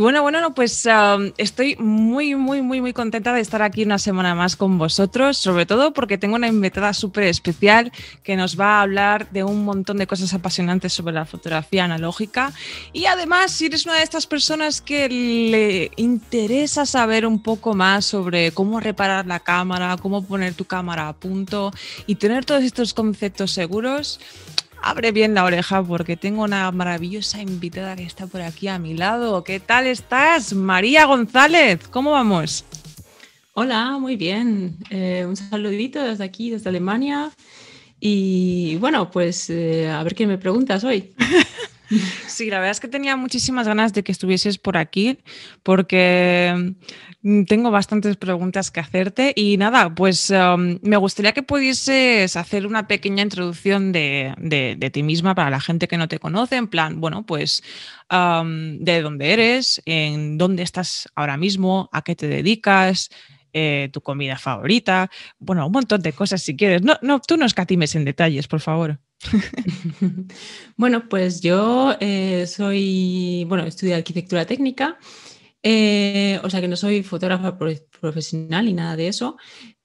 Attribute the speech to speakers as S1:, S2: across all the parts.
S1: Bueno, bueno, pues estoy muy, muy, muy, muy contenta de estar aquí una semana más con vosotros, sobre todo porque tengo una invitada súper especial que nos va a hablar de un montón de cosas apasionantes sobre la fotografía analógica. Y además, si eres una de estas personas que le interesa saber un poco más sobre cómo reparar la cámara, cómo poner tu cámara a punto y tener todos estos conceptos seguros, Abre bien la oreja porque tengo una maravillosa invitada que está por aquí a mi lado. ¿Qué tal estás, María González? ¿Cómo vamos? Hola, muy bien.
S2: Eh, un saludito desde aquí, desde Alemania. Y bueno, pues eh,
S1: a ver qué me preguntas hoy. Sí, la verdad es que tenía muchísimas ganas de que estuvieses por aquí porque mm, tengo bastantes preguntas que hacerte y nada, pues um, me gustaría que pudieses hacer una pequeña introducción de, ti misma para la gente que no te conoce, en plan, bueno, pues um, de dónde eres, en dónde estás ahora mismo, a qué te dedicas. Eh, tu comida favorita, bueno, un montón de cosas si quieres. No, no, tú no escatimes en detalles, por favor.
S2: bueno, pues yo eh, soy, bueno, estudié arquitectura técnica, eh, o sea que no soy fotógrafa profesional ni nada de eso,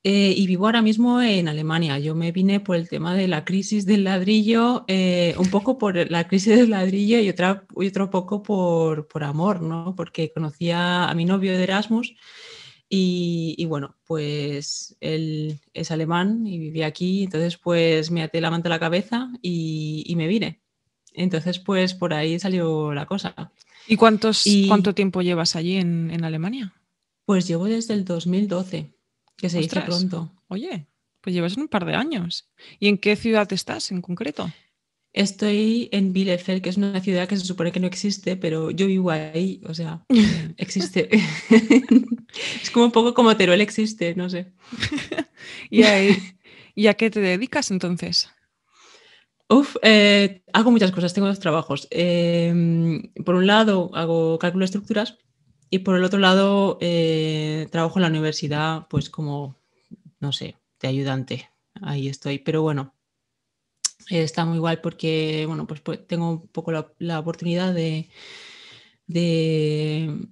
S2: eh, y vivo ahora mismo en Alemania. Yo me vine por el tema de la crisis del ladrillo, un poco por la crisis del ladrillo y, otra, otro poco por, por amor, ¿no? Porque conocía a mi novio de Erasmus y, bueno, pues él es alemán y vivía aquí, entonces pues me até la manta a la cabeza y, me vine. Entonces pues por ahí salió la cosa.
S1: ¿Y, cuántos, cuánto tiempo llevas allí en, Alemania? Pues llevo desde el 2012, que se hizo dice pronto. Oye, pues llevas un par de años. ¿Y en qué ciudad estás en concreto?
S2: Estoy en Bielefeld, que es una ciudad que se supone que no existe, pero yo vivo ahí, o sea,
S1: existe. es como un poco como Teruel existe, no sé. ¿Y, a qué te dedicas entonces? Uf,
S2: eh, hago muchas cosas, tengo dos trabajos. Em, por un lado, hago cálculo de estructuras y por el otro lado, eh, trabajo en la universidad, pues como, no sé, de ayudante. Ahí estoy, pero bueno, está muy igual porque, bueno, pues, pues, tengo un poco la, oportunidad de, de,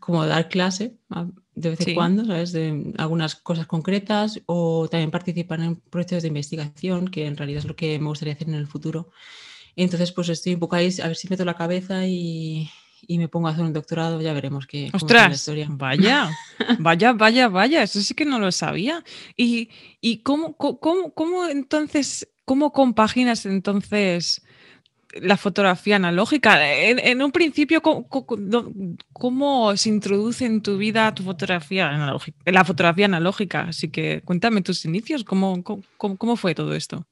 S2: como dar clase ah, de vez en cuando, ¿sabes? De algunas cosas concretas o también participar en proyectos de investigación, que en realidad es lo que me gustaría hacer en el futuro. Entonces, pues estoy un poco ahí, a ver si meto la cabeza y, me pongo a hacer un doctorado, ya
S1: veremos qué. es La historia. Vaya, vaya, vaya, vaya, eso sí que no lo sabía. ¿Y, y cómo, cómo, cómo entonces ¿Cómo compaginas entonces la fotografía analógica? En, un principio, ¿cómo, se introduce en tu vida tu fotografía analógica, la fotografía analógica? Así que cuéntame tus inicios, ¿cómo, cómo, fue todo esto?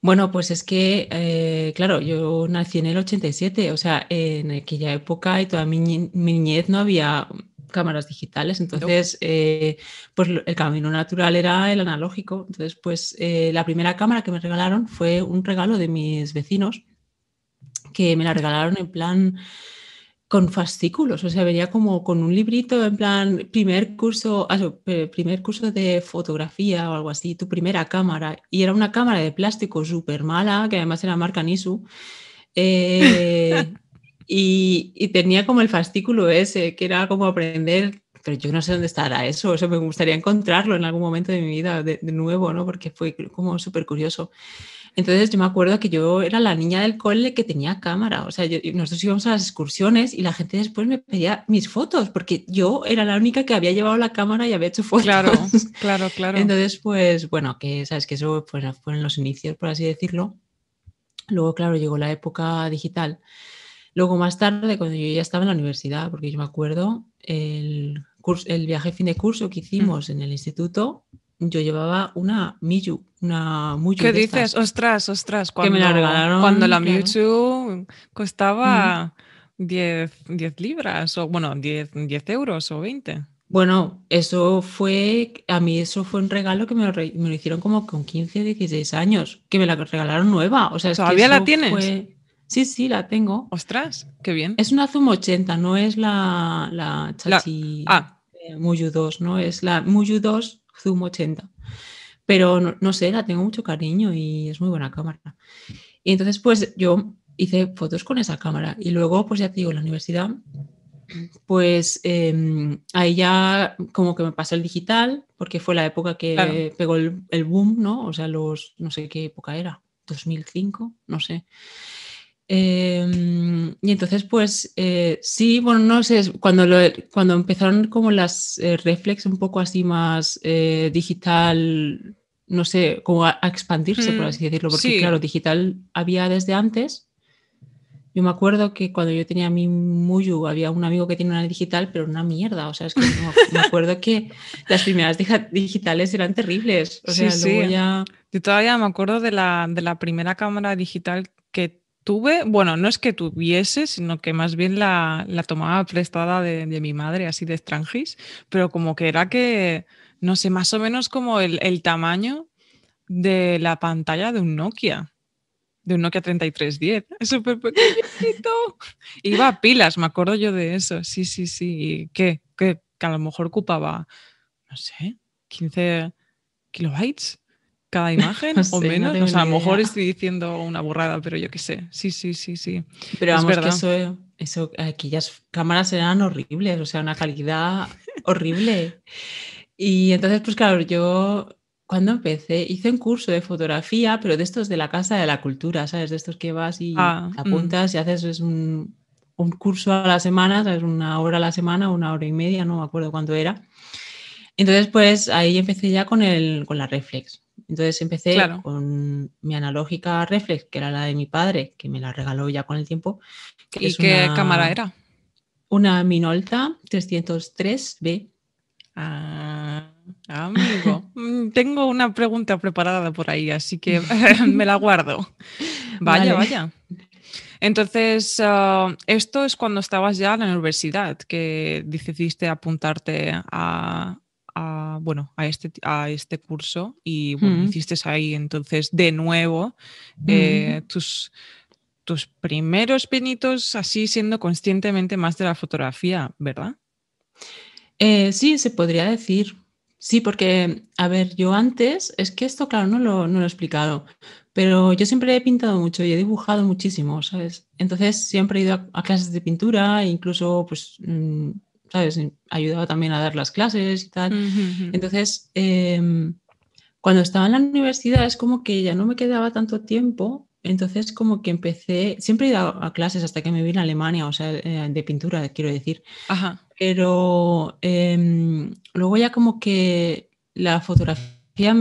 S1: Bueno, pues es que,
S2: eh, claro, yo nací en el 87, o sea, en aquella época y toda mi niñez no había cámaras digitales. Entonces, eh, pues el camino natural era el analógico. Entonces, pues eh, la primera cámara que me regalaron fue un regalo de mis vecinos, que me la regalaron en plan con fascículos, o sea, venía como con un librito en plan primer curso, ah, primer curso de fotografía o algo así, tu primera cámara, y era una cámara de plástico súper mala, que además era marca Nisu. Eh, y, tenía como el fascículo ese, que era como aprender pero yo no sé dónde estará eso, eso me gustaría encontrarlo en algún momento de mi vida de, nuevo, ¿no? Porque fue como súper curioso. Entonces yo me acuerdo que yo era la niña del cole que tenía cámara, o sea, nosotros íbamos a las excursiones y la gente después me pedía mis fotos, porque yo era la única que había llevado la cámara y había hecho fotos. Claro, claro, claro. Entonces, pues bueno, que sabes que eso fueron los inicios, por así decirlo. Luego, claro, llegó la época digital. Luego más tarde, cuando yo ya estaba en la universidad, porque yo me acuerdo, el, curso, el viaje fin de curso que hicimos en el instituto, yo llevaba una Miyu, una Muyu. ¿Qué dices?
S1: Ostras, ostras, cuando, la regalaron, cuando la costaba 10, libras, o bueno, 10, euros o 20.
S2: Bueno, eso fue, a mí eso fue un regalo que me lo, hicieron como con 15, 16 años, que me la regalaron nueva. O sea, ¿Todavía la tienes?
S1: Sí, sí, la tengo. Ostras,
S2: qué bien. Es una Zoom 80, no es la, la Chachi ah. Muyu 2, ¿no? Es la Muyu 2 Zoom 80. Pero no, sé, la tengo mucho cariño y es muy buena cámara. Y entonces, pues yo hice fotos con esa cámara. Y luego, pues ya te digo, en la universidad, pues em, ahí ya como que me pasé el digital, porque fue la época que pegó el, el boom, ¿no? O sea, los, no sé qué época era, 2005, no sé. Em, y entonces, pues eh, sí, bueno, no sé, cuando, cuando empezaron como las eh, reflex un poco así más eh, digital, no sé, como a, expandirse, por mm, así decirlo, porque claro, digital había desde antes. Yo me acuerdo que cuando yo tenía mi Muyu había un amigo que tiene
S1: una digital, pero una mierda. O sea, es que me acuerdo que las primeras digitales eran terribles. O sea, sí, Yo todavía me acuerdo de la, de la primera cámara digital que tuve, bueno, no es que tuviese, sino que más bien la, tomaba prestada de, mi madre, así de extranjis, pero como que era que, no sé, más o menos como el, tamaño de la pantalla de un Nokia de un Nokia 3310, súper pequeñito. Iba a pilas, me acuerdo yo de eso. Sí, sí, sí. ¿Qué? Que a lo mejor ocupaba, no sé, 15 kilobytes cada imagen o menos. o sea, a lo mejor estoy diciendo una burrada, pero yo qué sé. Sí, sí, sí, sí. Pero vamos, que eso, eso, aquellas cámaras eran
S2: horribles, o sea, una calidad horrible. Y entonces, pues claro, yo cuando empecé hice un curso de fotografía, pero de estos de la Casa de la Cultura, ¿sabes? De estos que vas y ah, mm. apuntas y haces un, un, curso a la semana, ¿sabes? Una hora a la semana, una hora y media, no me acuerdo cuánto era. Entonces, pues ahí empecé ya con, el, con la reflex. Entonces empecé con mi analógica reflex, que era la de mi padre, que me la regaló ya con el tiempo.
S1: ¿Y qué cámara era? Una Minolta 303B. Ah, amigo, mm, tengo una pregunta preparada por ahí, así que me la guardo. Vaya, vaya. Entonces, ah, esto es cuando estabas ya en la universidad, que decidiste apuntarte a, bueno, a, este, a este curso y mm. hiciste ahí entonces de nuevo eh, mm. tus, tus primeros pinitos así siendo conscientemente más de la fotografía, ¿verdad? Eh, sí, se podría decir. Sí, porque, a ver,
S2: yo antes, es que esto, claro, no lo, no he explicado, pero yo siempre he pintado mucho y he dibujado muchísimo, ¿sabes? Entonces siempre he ido a, clases de pintura, incluso pues mm, Ayudaba también a dar las clases y tal. Entonces, em, cuando estaba en la universidad es como que ya no me quedaba tanto tiempo, entonces como que empecé, siempre he ido a, clases hasta que me vine a Alemania, o sea, eh, de pintura, quiero decir. Ajá. Pero em, luego ya como que la fotografía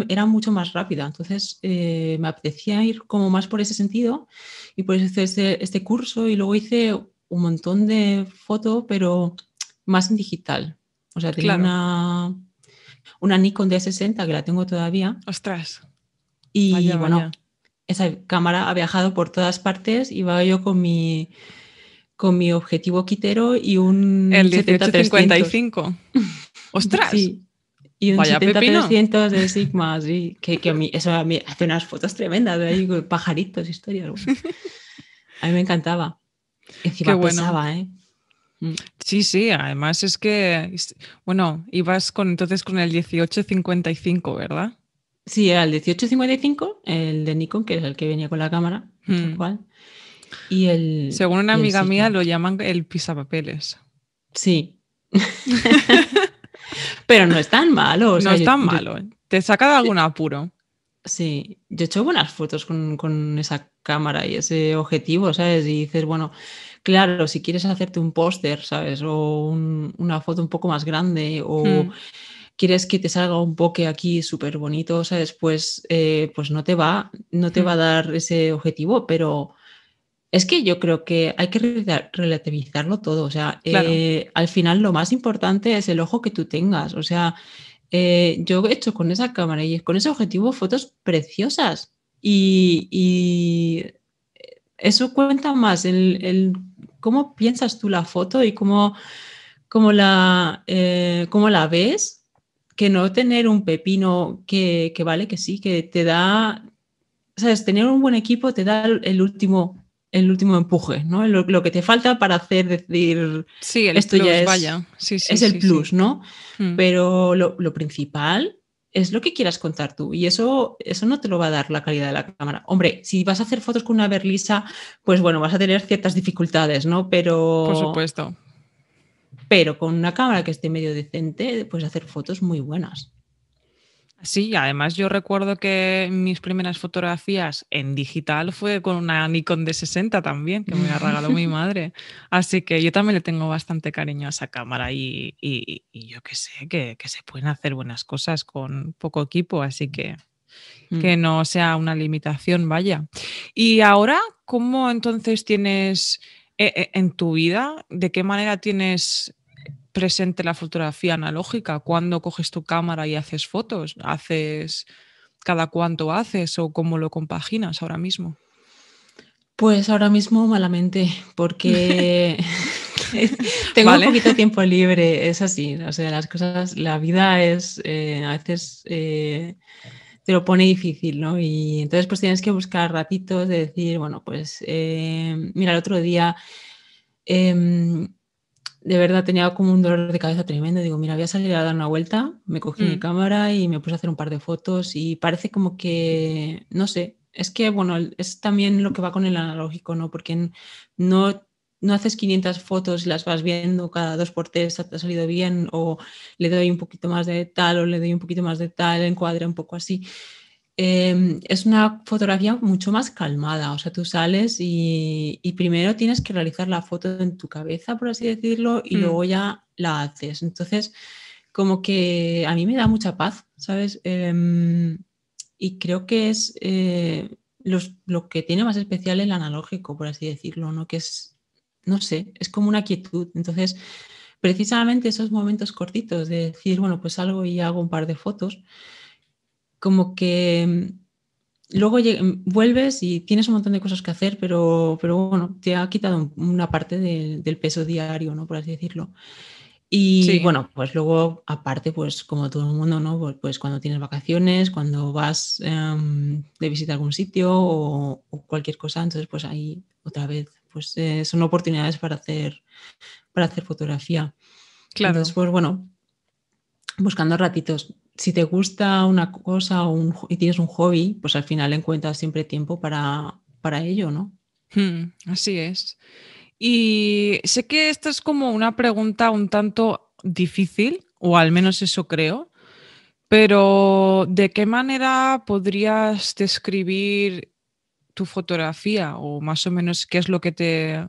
S2: era mucho más rápida, entonces eh, me apetecía ir como más por ese sentido y por eso hice este, este curso y luego hice un montón de fotos, pero más en digital. O sea, tenía una, una Nikon D60 que la tengo todavía. Ostras. Y bueno, esa cámara ha viajado por todas partes y va yo con mi con mi objetivo quitero y un el 18-55 Ostras. Y un 70-300 de Sigma, sí. Que, a mí, eso a mí hace unas fotos tremendas, ahí, pajaritos, historias.
S1: A mí me encantaba. Encima Qué ¿eh? Mm. Sí, sí, además es que, bueno, ibas con, entonces con el 1855, ¿verdad? Sí, era el 1855, el de Nikon, que es el que venía con la cámara, mm. Y el, Según una amiga mía lo llaman el pisapapeles. Sí.
S2: Pero no es tan malo. no es tan malo. ¿eh? Te saca de algún apuro. Sí, yo he hecho buenas fotos con, con, esa cámara y ese objetivo, ¿sabes? Y dices, bueno, claro, si quieres hacerte un póster, ¿sabes? O una foto un poco más grande o... Hmm. Quieres que te salga un poke aquí súper bonito, ¿sabes? Pues, después, eh, pues no te va, no te hmm. va a dar ese objetivo, pero es que yo creo que hay que relativizarlo todo. O sea, eh, al final lo más importante es el ojo que tú tengas. O sea, eh, yo he hecho con esa cámara y con ese objetivo fotos preciosas. y eso cuenta más, el, el, cómo piensas tú la foto y cómo, cómo la, eh, cómo la ves, que no tener un pepino que, que, vale, que sí, que te da, sabes, tener un buen equipo te da el último el último empuje, ¿no? Lo, lo que te falta para hacer decir
S1: sí, esto ya es, vaya.
S2: Sí, es el plus, ¿no? Mm. Pero lo, lo principal es lo que quieras contar tú y eso, eso no te lo va a dar la calidad de la cámara. Hombre, si vas a hacer fotos con una berlisa, pues bueno, vas a tener ciertas dificultades, ¿no? Pero... Por supuesto. Pero con una
S1: cámara que esté medio decente, puedes hacer fotos muy buenas. Sí, además yo recuerdo que mis primeras fotografías en digital fue con una Nikon D60 también, que me la regaló mi madre. Así que yo también le tengo bastante cariño a esa cámara y, yo que sé, que, que, se pueden hacer buenas cosas con poco equipo, así que que mm. no sea una limitación, vaya. Y ahora, ¿cómo entonces tienes eh, eh, en tu vida, de qué manera tienes presente la fotografía analógica, cuando coges tu cámara y haces fotos, haces cada cuánto haces o cómo lo compaginas ahora mismo.
S2: Pues ahora mismo malamente, porque tengo un poquito de tiempo libre, es así, o sea, las cosas, la vida es, eh, a veces eh, te lo pone difícil, ¿no? Y entonces pues tienes que buscar ratitos de decir, bueno, pues eh, mira, el otro día... Em, de verdad tenía como un dolor de cabeza tremendo. Digo, mira, voy a salir a dar una vuelta. Me cogí mi mm. cámara y me puse a hacer un par de fotos y parece como que, no sé, es que, bueno, es también lo que va con el analógico, ¿no? Porque no, no haces 500 fotos y las vas viendo cada dos por tres, te ha salido bien o le doy un poquito más de tal o le doy un poquito más de tal, encuadra un poco así. Em, es una fotografía mucho más calmada. O sea, tú sales y, primero tienes que realizar la foto en tu cabeza, por así decirlo, y mm. luego ya la haces. Entonces, como que a mí me da mucha paz, ¿sabes? Em, y creo que es eh, lo que tiene más especial el analógico, por así decirlo, ¿no? Que es, no sé, es como una quietud. Entonces, precisamente esos momentos cortitos de decir, bueno, pues salgo y hago un par de fotos como que mm, luego mm, vuelves y tienes un montón de cosas que hacer, pero, pero bueno, te ha quitado una parte del peso diario, ¿no? Por así decirlo. Y bueno, pues luego, aparte, pues como todo el mundo, ¿no? Pues, pues cuando tienes vacaciones, cuando vas em, de visita a algún sitio o, cualquier cosa, entonces pues ahí otra vez, pues eh, son oportunidades para hacer, para hacer fotografía. Claro. Entonces, pues bueno, buscando ratitos si te gusta una cosa o y tienes un hobby, pues al final encuentras siempre tiempo para, para ello, ¿no?
S1: Hmm, así es. Y sé que esta es como una pregunta un tanto difícil, o al menos eso creo, pero ¿de qué manera podrías describir tu fotografía o más o menos qué es lo que te,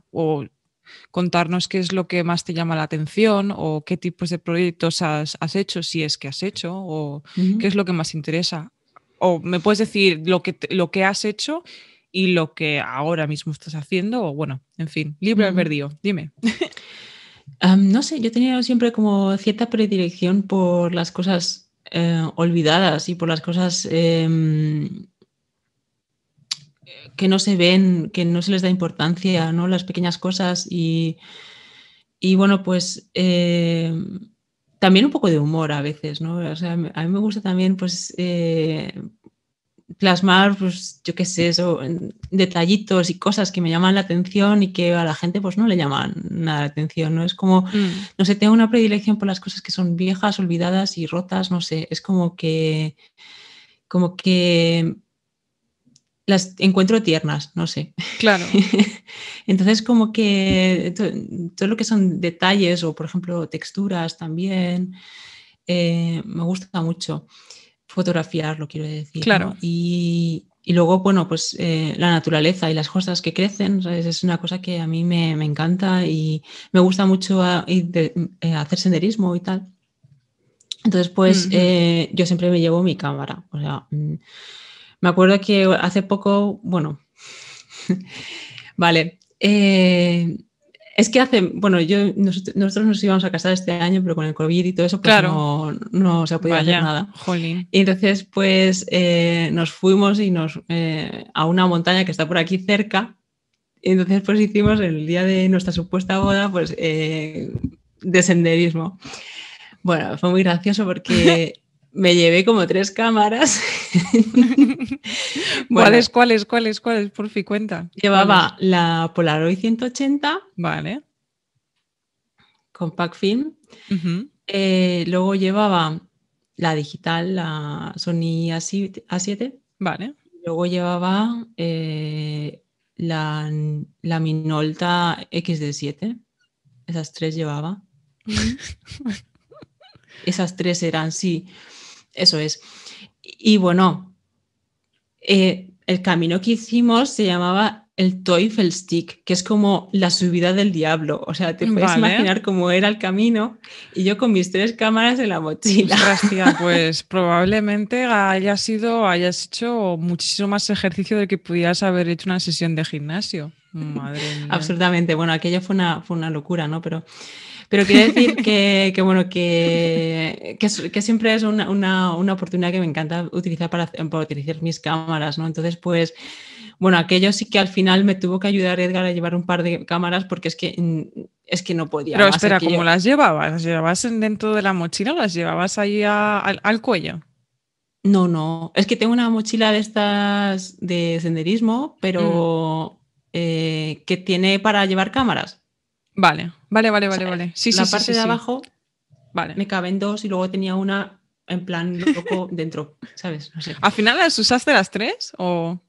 S1: contarnos qué es lo que más te llama la atención o qué tipos de proyectos has, hecho, si es que has hecho, o qué es lo que más interesa. O me puedes decir lo que, lo que has hecho y lo que ahora mismo estás haciendo, o bueno, en fin, libre albedrío, dime. no sé, yo
S2: tenía siempre como cierta predilección por las cosas eh, olvidadas y por las cosas em, que no se ven, que no se les da importancia, ¿no? Las pequeñas cosas y, y bueno, pues eh, también un poco de humor a veces, ¿no? O sea, a mí me gusta también, pues, eh, plasmar, pues, yo qué sé, eso, detallitos y cosas que me llaman la atención y que a la gente, pues, no le llaman nada la atención, ¿no? Es como, mm. no sé, tengo una predilección por las cosas que son viejas, olvidadas y rotas, no sé, es como que, como que las encuentro tiernas, no sé. Claro. Entonces, como que todo, lo que son detalles o, por ejemplo, texturas también, eh, me gusta mucho fotografiar, lo quiero decir. Claro. Y, y, luego, bueno, pues eh, la naturaleza y las cosas que crecen, ¿sabes? es una cosa que a mí me, me encanta y me gusta mucho ah, eh, hacer senderismo y tal. Entonces, pues yo siempre me llevo mi cámara. O sea, mm, me acuerdo que hace poco, bueno, vale, eh, es que hace, bueno, yo, nosotros nos íbamos a casar este año, pero con el COVID y todo eso, pues claro. no, se podía hacer nada. Y entonces, pues eh, nos fuimos y nos, eh, a una montaña que está por aquí cerca. Y entonces, pues hicimos el día de nuestra supuesta boda, pues de senderismo. Bueno, fue muy gracioso porque me llevé como tres cámaras.
S1: ¿Cuáles, cuáles, cuáles, cuáles? Por fin cuenta. Llevaba
S2: la Polaroid 180. Vale. Compact Film. Eh, luego llevaba la digital, la Sony A7. Vale. Luego llevaba eh, la, la, Minolta XD7. Esas tres llevaba. Esas tres eran, sí. Eso es. Y bueno, eh, el camino que hicimos se llamaba el Teufelstick, que es como la subida del diablo. O sea, te puedes imaginar cómo era el camino
S1: y yo con mis tres cámaras en la mochila. pues probablemente hayas sido, hayas hecho muchísimo más ejercicio de que pudieras haber hecho una sesión de gimnasio. Madre Absolutamente. Bueno, aquello fue una, fue una locura, ¿no? Pero pero quiero decir
S2: que, bueno, que, que, siempre es una, oportunidad que me encanta utilizar para, para utilizar mis cámaras, ¿no? Entonces, pues bueno, aquello sí que al final me tuvo
S1: que ayudar Edgar a llevar un par de cámaras porque es que, mm, es que no podía. Pero espera, ¿cómo las llevabas? ¿Las llevabas dentro de la mochila o las llevabas ahí al, cuello?
S2: No, no.
S1: Es que tengo una mochila de estas de senderismo, pero mm.
S2: eh, que tiene para llevar cámaras. Vale,
S1: vale, vale, vale, vale. Eh, sí, la parte de abajo
S2: vale. me caben dos y luego tenía una en plan poco dentro, ¿sabes? ¿Al final las usaste las tres o...?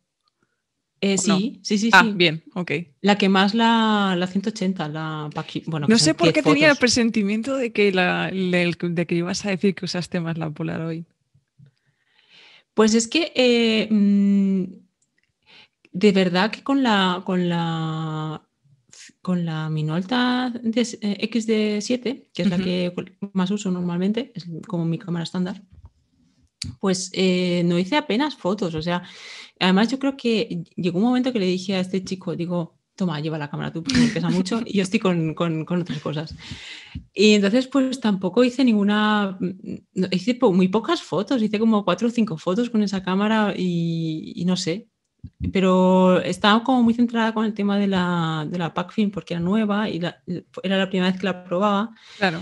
S2: Eh, sí, sí, sí, ah, sí. bien, ok. La que más la, la 180, la bueno, No pues sé por qué tenía el
S1: presentimiento de que, la, que ibas a decir que usaste más la Polaroid. Pues es que eh, mm, de verdad que con la, con
S2: la con la Minolta de, XD7, eh, que es la que más uso normalmente, es como mi cámara estándar, pues eh, no hice apenas fotos. O sea, además yo creo que llegó un momento que le dije a este chico, digo, toma, lleva la cámara tú, porque me pesa mucho y yo estoy con, otras cosas. Y entonces, pues tampoco hice ninguna, mm, hice muy pocas fotos, hice como cuatro o cinco fotos con esa cámara y no sé, pero estaba como muy centrada con el tema de la, de la PACFIN porque era nueva y era la primera vez que la probaba. Claro.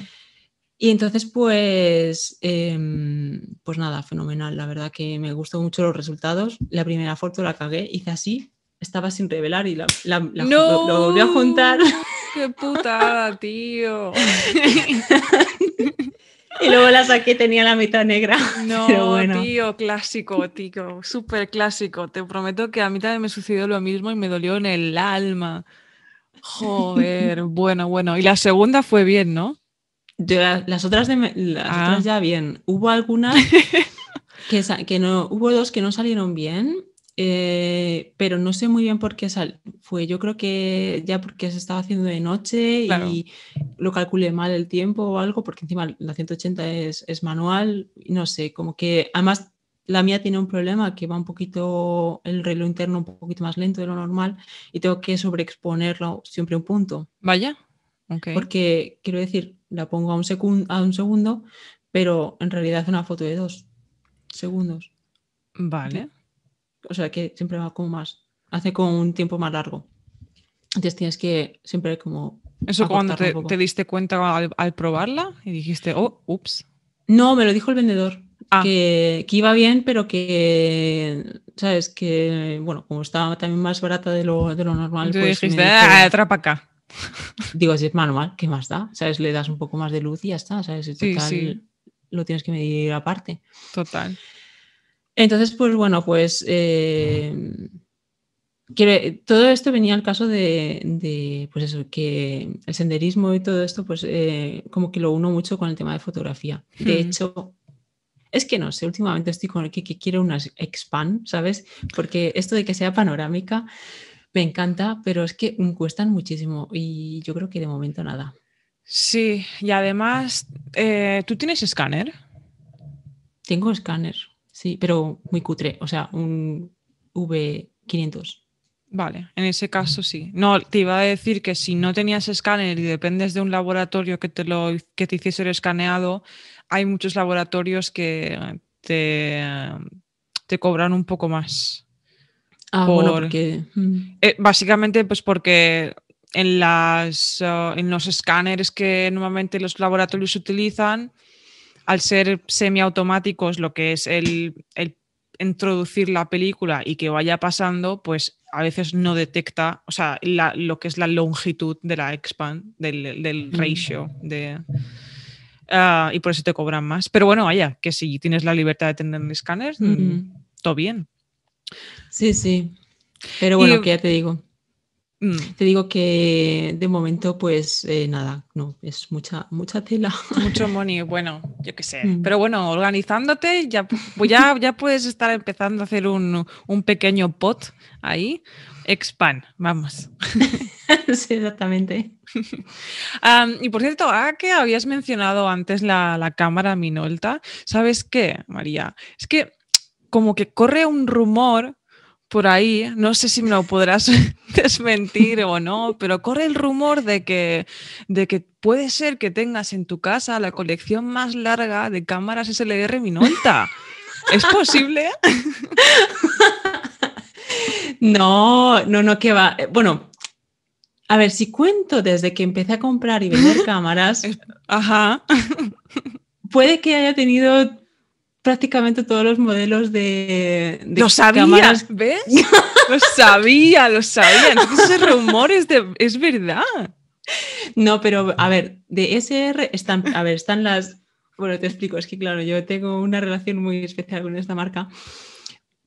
S2: Y entonces, pues, em, pues nada, fenomenal. La verdad que me gustó mucho los resultados. La primera foto la cagué, hice así, estaba sin revelar y la, la, lo, lo, volví a juntar.
S1: ¡Qué putada, tío!
S2: Y luego la saqué tenía la mitad negra.
S1: No, tío, clásico, tío, súper clásico. Te prometo que a mí también me sucedió lo mismo y me dolió en el alma. Joder, bueno, bueno. Y la segunda fue bien, ¿no? las otras, de las ah. ya bien. Hubo algunas que, que
S2: no, hubo dos que no salieron bien eh, pero no sé muy bien por qué sal fue. Yo creo que ya porque se estaba haciendo de noche y lo calculé mal el tiempo o algo, porque encima la 180 es, es manual, no sé, como que además la mía tiene un problema que va un poquito, el reloj interno un poquito más lento de lo normal y tengo que sobreexponerlo siempre un punto. Vaya, Porque quiero decir, la pongo a un, a un segundo, pero en realidad es una foto de dos segundos. Vale o sea que siempre va como más, hace como un tiempo más largo. Entonces tienes
S1: que siempre como... Eso cuando te, diste cuenta al, probarla y dijiste, oh, ups. No, me lo dijo el vendedor, ah. que, iba bien, pero
S2: que, ¿sabes? Que, bueno, como estaba también más barata de lo, de lo normal. pues dijiste, ah, para acá. Digo, si es manual, ¿qué más da? ¿Sabes? Le das un poco más de luz y ya está, ¿sabes? Total, lo tienes que medir aparte. Total. Entonces, pues bueno, pues eh, todo esto venía al caso de, pues eso, que el senderismo y todo esto, pues eh, como que lo uno mucho con el tema de fotografía. De hecho, es que no sé, últimamente estoy con el que, quiero unas expand, ¿sabes? Porque esto de que sea panorámica me encanta, pero es que cuestan muchísimo y yo creo que de momento nada. Sí, y además, eh, ¿tú tienes escáner? Tengo escáner. Sí, pero muy cutre, o sea, un V500. Vale,
S1: en ese caso sí. No, te iba a decir que si no tenías escáner y dependes de un laboratorio que te, lo, que hiciese el escaneado, hay muchos laboratorios que te, cobran un poco más. Ah, bueno, porque... Mm. Eh, básicamente, pues porque en, las, uh, en los escáneres que normalmente los laboratorios utilizan, al ser semiautomáticos lo que es el, introducir la película y que vaya pasando, pues a veces no detecta, o sea, lo que es la longitud de la expand, del, del ratio, de, ah, y por eso te cobran más. Pero bueno, vaya, que si tienes la libertad de tener el escáner, todo bien. Sí, sí. Pero bueno, que ya te digo.
S2: Mm. Te digo que de momento, pues eh, nada, no, es mucha, mucha tela.
S1: Mucho money, bueno, yo qué sé. Mm. Pero bueno, organizándote, pues ya, ya, puedes estar empezando a hacer un, pequeño pot ahí. Expand, vamos. sí, exactamente. y por cierto, a ah, que habías mencionado antes la, la cámara Minolta, ¿sabes qué, María? Es que como que corre un rumor por ahí, no sé si me lo podrás desmentir o no, pero corre el rumor de que, de que puede ser que tengas en tu casa la colección más larga de cámaras SLR Minolta. ¿Es posible? no, no, no, que va. Eh, bueno,
S2: a ver, si cuento desde que empecé a comprar y vender cámaras. Ajá. Puede que haya tenido prácticamente todos los modelos
S1: de, de ¿Lo ¿Ves? lo sabía, lo sabía. Entonces ese es, de, es verdad. No, pero a ver, de SR están,
S2: a ver, están las. Bueno, te explico, es que claro, yo tengo una relación muy especial con esta marca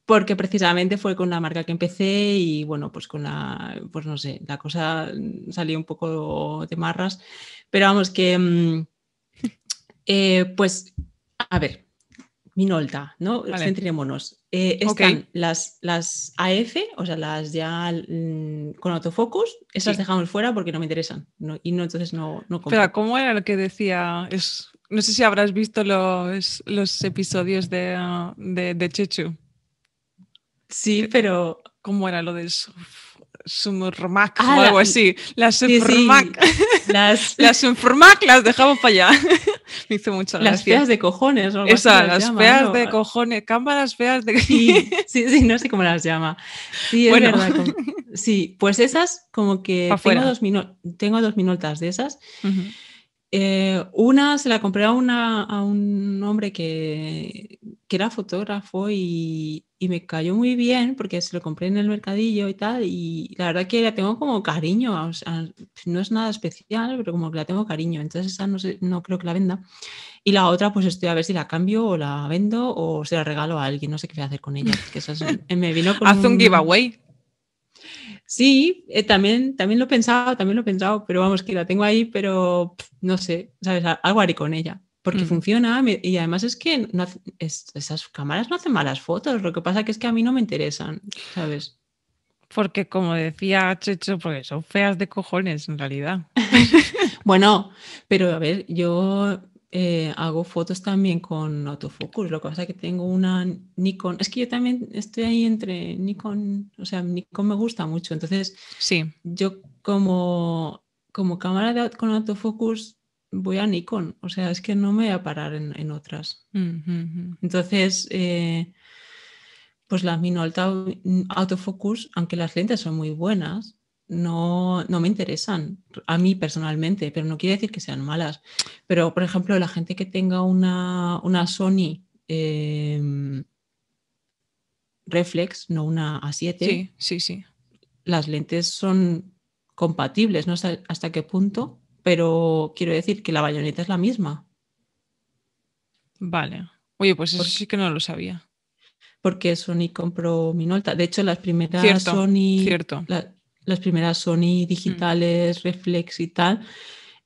S2: porque precisamente fue con la marca que empecé y bueno, pues con la, pues no sé, la cosa salió un poco de marras, pero vamos que, mm, eh, pues, a ver, Minolta, ¿no? Vale. Eh, están las, las AF, o sea, las ya mm, con autofocus, esas dejamos fuera porque no me interesan. y no, entonces no, no
S1: ¿cómo era lo que decía? Es, no sé si habrás visto los, episodios de, de, Chechu. Sí, eh, pero. ¿Cómo era lo de o algo así. Las Sumurmac. Las... las las dejamos para allá. Me Las feas de cojones. O Esa, las, feas de cojones. Cámaras feas
S2: de cojones sí, sí, no sé cómo las llama. Sí, es verdad. Sí, pues esas como que tengo dos, tengo minutas de esas. Eh, una se la compré a, una, a un hombre que, que era fotógrafo y, y, me cayó muy bien porque se lo compré en el mercadillo y tal. Y la verdad que la tengo como cariño, no es nada especial, pero como que la tengo cariño. Entonces esa no, no creo que la venda. Y la otra pues estoy a ver si la cambio o la vendo o se la regalo a alguien, no sé qué voy a hacer con ella. que me vino con Haz un giveaway. Sí, eh, también, también lo he pensado, también lo he pensado, pero vamos, que la tengo ahí, pero no sé, ¿sabes? Algo haré con ella, porque mm. funciona y además es que esas cámaras no hacen malas fotos, lo que pasa que es que a mí no me interesan, ¿sabes? Porque como decía Checho, porque son feas de cojones en realidad. bueno, pero a ver, yo eh, hago fotos también con autofocus. Lo que pasa es que tengo una Nikon. Es que yo también estoy ahí entre Nikon, o sea, Nikon me gusta mucho. Entonces, sí. yo como, como cámara con autofocus voy a Nikon. O sea, es que no me voy a parar en, otras.
S1: Entonces,
S2: eh, pues la Minolta autofocus, aunque las lentes son muy buenas, no, me interesan a mí personalmente, pero no quiere decir que sean malas. Pero, por ejemplo, la gente que tenga una, Sony em, Reflex, no una A7, sí, sí, sí. las lentes son compatibles, no sé hasta qué punto, pero quiero decir que la bayoneta es la misma. Vale. Oye, pues eso sí que no lo sabía. Porque Sony compró Minolta. De hecho, las primeras Sony. Cierto las primeras Sony mm. digitales, reflex y tal,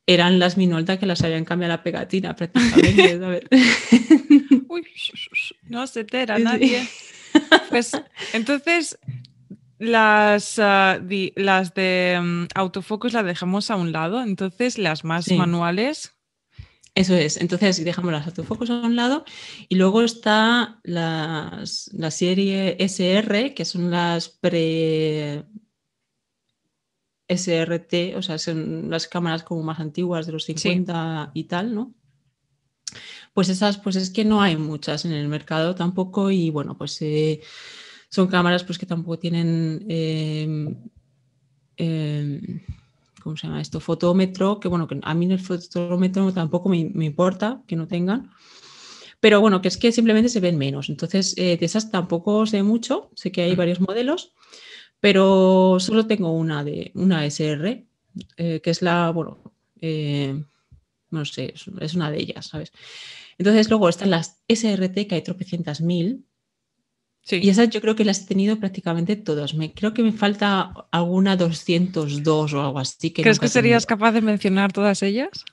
S2: eran las Minolta que las habían cambiado la
S1: pegatina prácticamente. no se entera nadie. Pues, entonces las, ah, las de mm, autofocus las dejamos a un lado, entonces las más manuales. Eso es, entonces dejamos las autofocus a un lado y luego está la
S2: serie SR, que son las pre SRT, o sea, son las cámaras como más antiguas de los 50 y tal, ¿no? Pues esas, pues es que no hay muchas en el mercado tampoco y bueno, pues eh, son cámaras pues que tampoco tienen, em, em, ¿cómo se llama esto? Fotómetro, que bueno, que a mí el fotómetro tampoco me, importa que no tengan pero bueno, que es que simplemente se ven menos. Entonces, eh, de esas tampoco sé mucho, sé que hay mm. varios modelos, pero solo tengo una de una SR, eh, que es la, bueno, eh, no sé, es una de ellas, ¿sabes? Entonces luego están las SRT, que hay tropecientas mil, Y esas yo creo que las he tenido prácticamente todas. Me, creo que me falta alguna 202 o algo así. Que ¿Crees que serías
S1: capaz de mencionar todas ellas?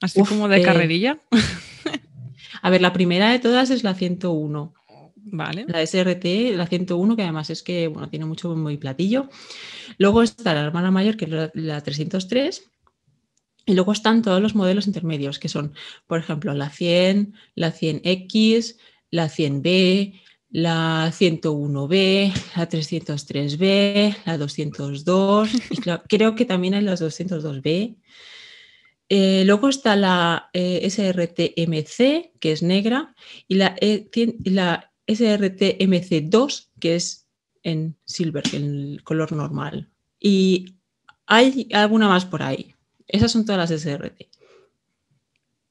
S1: Así como de eh, carrerilla.
S2: a ver, la primera de todas es la 101. La SRT, la 101, que además es que bueno, tiene mucho muy platillo. Luego está la hermana mayor, que es la, 303. Y luego están todos los modelos intermedios, que son, por ejemplo, la 100, la 100X, la 100B, la 101B, la 303B, la 202, creo que también hay la 202B. Eh, luego está la eh, SRTMC, que es negra, y la, eh, la mc 2 que es en silver, en el color normal. Y
S1: hay alguna más por ahí. Esas son todas las SRT.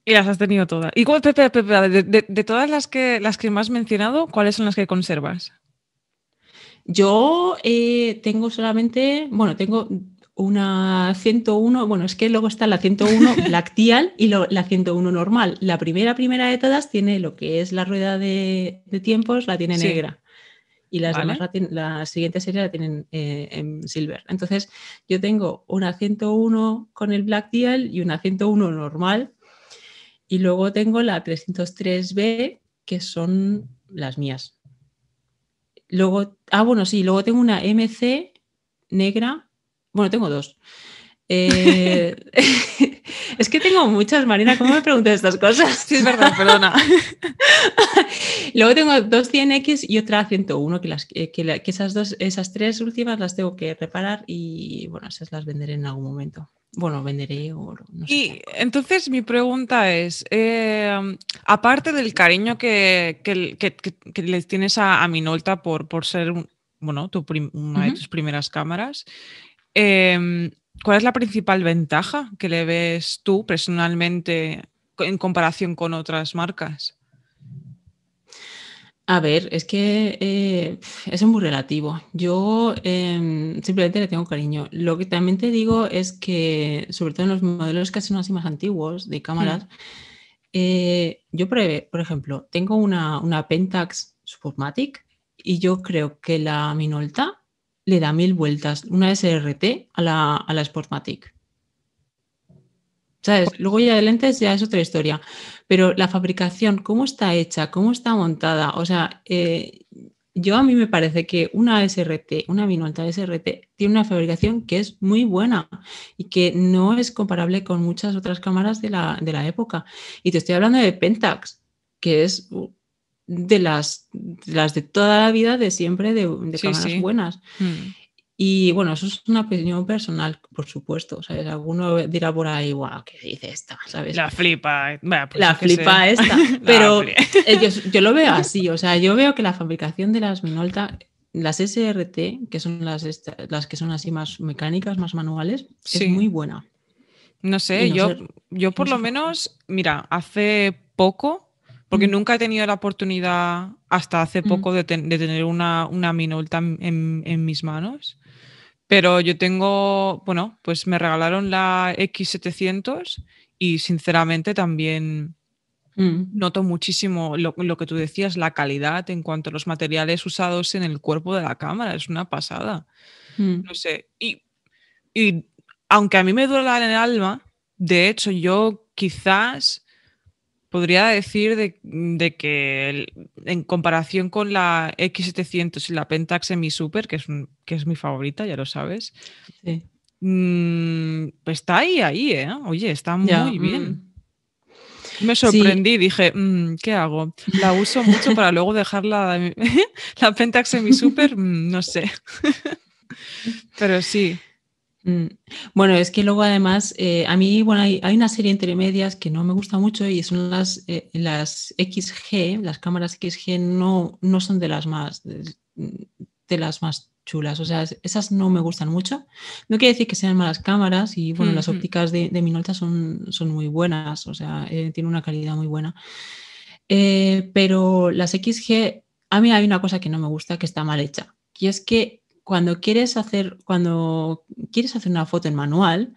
S1: Y las has tenido todas. ¿Y de, todas las que, las que me has mencionado, cuáles son las que conservas? Yo eh, tengo solamente, bueno, tengo
S2: una 101, bueno, es que luego está la 101 lactial y la 101 normal. La primera, primera de todas tiene lo que es la rueda de, tiempos, la tiene negra. Y las demás, la, siguiente serie la tienen eh, en silver. Entonces, yo tengo una 101 con el black dial y una 101 normal. Y luego tengo la 303B, que son las mías. Luego, ah, bueno, sí, luego tengo una MC negra bueno, tengo dos. Eh, es que tengo muchas, Marina, ¿cómo me preguntas
S1: estas cosas? es verdad, perdona.
S2: Luego tengo dos 100X y otra 101, que, las, eh, esas, dos, esas tres últimas las tengo que reparar y bueno, esas las venderé en algún momento. Bueno, venderé o no Y
S1: entonces mi pregunta es, em, aparte del cariño que, que les tienes a, Minolta por, por ser bueno, una de tus primeras cámaras. Em, ¿Cuál es la principal ventaja que le ves tú personalmente en comparación con otras marcas? A ver, es que
S2: eh, es muy relativo. Yo em, simplemente le tengo cariño. Lo que también te digo es que, sobre todo en los modelos que son así más antiguos de cámaras, mm. eh, yo pruebe, por ejemplo, tengo una, Pentax Supermatic y yo creo que la Minolta le da mil vueltas una SRT a la, Sportmatic. ¿Sabes? Luego ya de lentes ya es otra historia. Pero la fabricación, cómo está hecha, cómo está montada, o sea, eh, yo a mí me parece que una SRT, una Minolta SRT, tiene una fabricación que es muy buena y que no es comparable con muchas otras cámaras de la, de la época. Y te estoy hablando de Pentax, que es de las, de, las de toda la vida, de siempre, de, de buenas. Mm. Y bueno, eso es una opinión personal, por supuesto. ¿sabes? Alguno dirá por ahí, guau, ¿qué dice esta? ¿sabes? La
S1: flipa. Eh. Pues la flipa esta. Pero
S2: eh, yo, yo, lo veo así. O sea, yo veo que la fabricación de las Minolta, las SRT, que son las, las que son así más mecánicas, más manuales, es muy buena. No sé, yo, yo por lo
S1: menos, mira, hace poco porque mm. nunca he tenido la oportunidad hasta hace mm. poco de, tener una, una Minolta en, mis manos. Pero yo tengo, bueno, pues me regalaron la X700 y sinceramente también mm. noto muchísimo lo, que tú decías, la calidad en cuanto a los materiales usados en el cuerpo de la cámara. Es una pasada. No sé. Y, y aunque a mí me duela en el alma, de hecho yo quizás podría decir de, que en comparación con la X700 y la Pentax Semi Super, que es, que es mi favorita, ya lo sabes, mm, está ahí, ahí, ¿eh? Oye, está muy mm. bien. Me sorprendí, dije, mm, ¿qué hago? ¿La uso mucho para luego dejar la, la Pentax Semi Super? no sé. Pero sí, Mm.
S2: Bueno, es que luego además, eh, a mí, bueno, hay, una serie entre medias que no me gusta mucho y son las, eh, las XG, las cámaras XG no, no son de las más, de, las más chulas, o sea, esas no me gustan mucho. No quiere decir que sean malas cámaras y bueno, las ópticas de, Minolta son, son muy buenas, o sea, eh, tienen tiene una calidad muy buena. pero las XG, a mí hay una cosa que no me gusta, que está mal hecha, y es que cuando quieres hacer, cuando quieres hacer una foto en manual,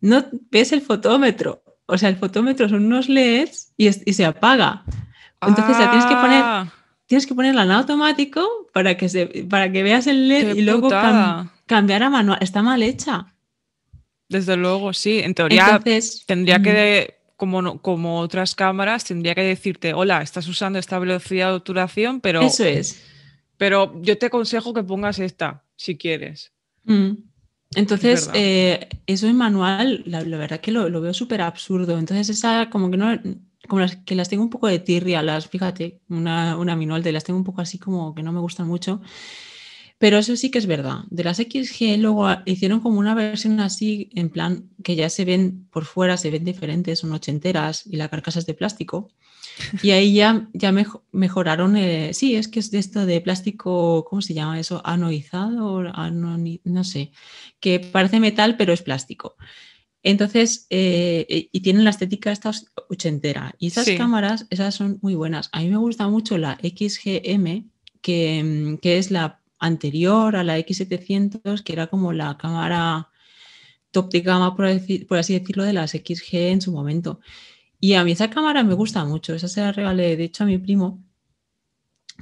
S2: no ves el fotómetro. O sea, el fotómetro son unos LEDs y, se apaga. Entonces tienes que poner, ah. tienes que ponerla en automático
S1: para que para que veas el LED y luego
S2: cambiar a manual. Está mal hecha.
S1: Desde luego, sí. En teoría tendría que como, como, otras cámaras, tendría que decirte, hola, estás usando esta velocidad de obturación, pero. Eso es. Pero yo te aconsejo que pongas esta, si quieres.
S2: Mm. Entonces, eh, eso en manual, la, verdad que lo, veo súper absurdo. Entonces, esa como que como las que las tengo un poco de tirria, las, fíjate, una, una de las tengo un poco así como que no me gustan mucho. Pero eso sí que es verdad. De las XG luego hicieron como una versión así, en plan, que ya se ven por fuera, se ven diferentes, son ochenteras y la carcasa es de plástico. Y ahí ya, ya mejoraron, eh, sí, es que es de esto de plástico, ¿cómo se llama eso? Anoizado, no sé, que parece metal pero es plástico. Entonces, eh, y tienen la estética esta ochentera. Y esas cámaras, esas son muy buenas. A mí me gusta mucho la XGM, que, es la anterior a la X700, que era como la cámara top de por, por así decirlo, de las XG en su momento. Y a mí esa cámara me gusta mucho, esa se la regalé de hecho a mi primo,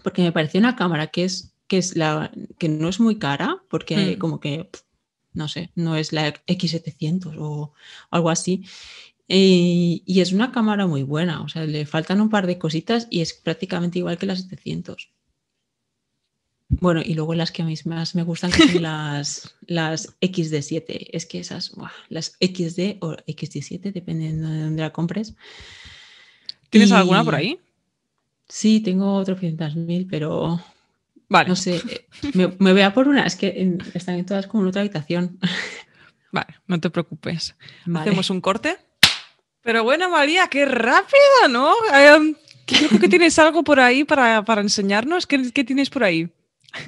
S2: porque me pareció una cámara que es, que es la que no es muy cara, porque mm. como que no sé, no es la X700 o algo así. y es una cámara muy buena, o sea, le faltan un par de cositas y es prácticamente igual que la 700. Bueno, y luego las que a mí más me gustan que son las, las XD7. Es que esas, buah, las XD o XD7, dependiendo de dónde la compres.
S1: ¿Tienes alguna por ahí?
S2: Sí, tengo 500.000, pero Vale. No sé, eh, me, voy a por una, es que están todas como en otra habitación.
S1: Vale, no te preocupes. Hacemos un corte. Pero bueno, María, qué rápido, ¿no? Eh, creo que tienes algo por ahí para, enseñarnos. ¿Qué, ¿Qué, tienes por ahí?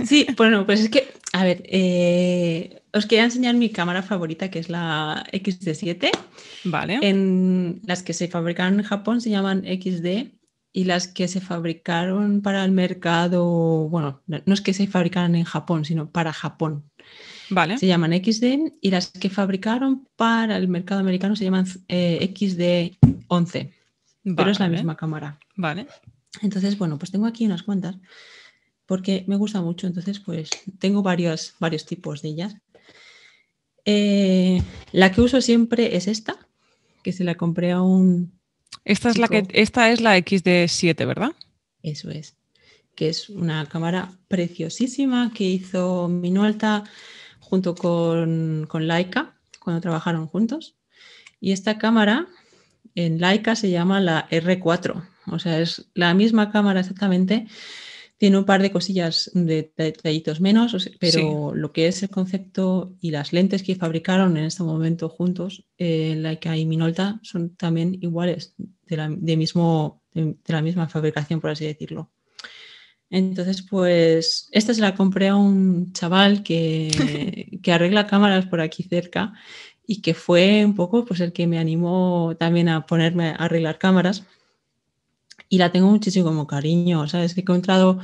S1: Sí, bueno, pues es que, a ver, eh, os quería enseñar mi cámara
S2: favorita, que es la XD7. Vale. En las que se fabricaron en Japón se llaman XD y las que se fabricaron para el mercado, bueno, no es que se fabricaran en Japón, sino para Japón. Vale. Se llaman XD y las que fabricaron para el mercado americano se llaman eh, XD11. Pero es la misma cámara. Vale. Entonces, bueno, pues tengo aquí unas cuantas porque me gusta mucho, entonces pues tengo varios, varios tipos de ellas. Eh, la que uso siempre es esta, que se la compré a un... Esta es, la, que, esta es la XD7, ¿verdad? Eso es, que es una cámara preciosísima que hizo Minolta junto con, con cuando trabajaron juntos. Y esta cámara en Laika se llama la R4, o sea, es la misma cámara exactamente, tiene un par de cosillas mm, de detallitos menos, pero lo que es el concepto y las lentes que fabricaron en este momento juntos, eh, la que y Minolta, son también iguales, de la, mismo, la misma fabricación, por así decirlo. Entonces, pues, esta se la compré a un chaval que, arregla cámaras por aquí cerca y que fue un poco pues, el que me animó también a ponerme a arreglar cámaras y la tengo muchísimo cariño, ¿sabes? Que he encontrado,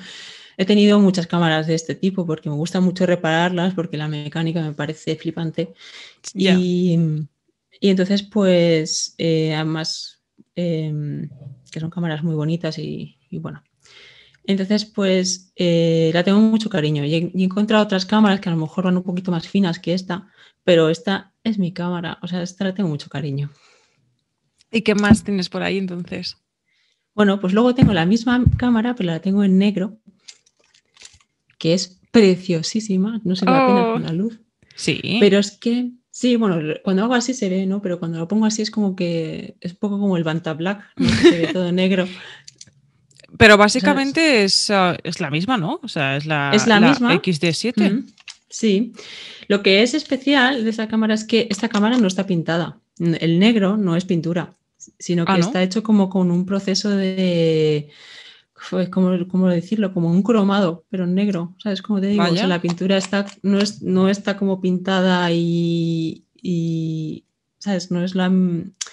S2: he tenido muchas cámaras de este tipo porque me gusta mucho repararlas, porque la mecánica me parece flipante. Y, entonces, pues, eh, además, em, que son cámaras muy bonitas y, bueno. Entonces, pues, eh, la tengo mucho cariño y y he encontrado otras cámaras que a lo mejor van un poquito más finas que esta, pero esta es mi cámara, o sea, esta la tengo mucho cariño. ¿Y qué más tienes por ahí entonces? Bueno, pues luego tengo la misma cámara, pero la tengo en negro, que es preciosísima, no se me a oh. con la luz. Sí. Pero es que, sí, bueno, cuando hago así se ve, ¿no? Pero cuando lo pongo así es como que es un poco como el Banta Black, ¿no? se ve todo negro.
S1: Pero básicamente ah, es, la misma, ¿no? O sea, es la, la, XD7. Sí. Lo que es especial de esta
S2: cámara es que esta cámara no está pintada. El negro no es pintura sino que ah, está hecho como con un proceso de, ¿cómo, decirlo? Como un cromado, pero en negro, ¿sabes? Como te digo, la pintura está, no, es, no está como pintada y, ¿sabes? No es la...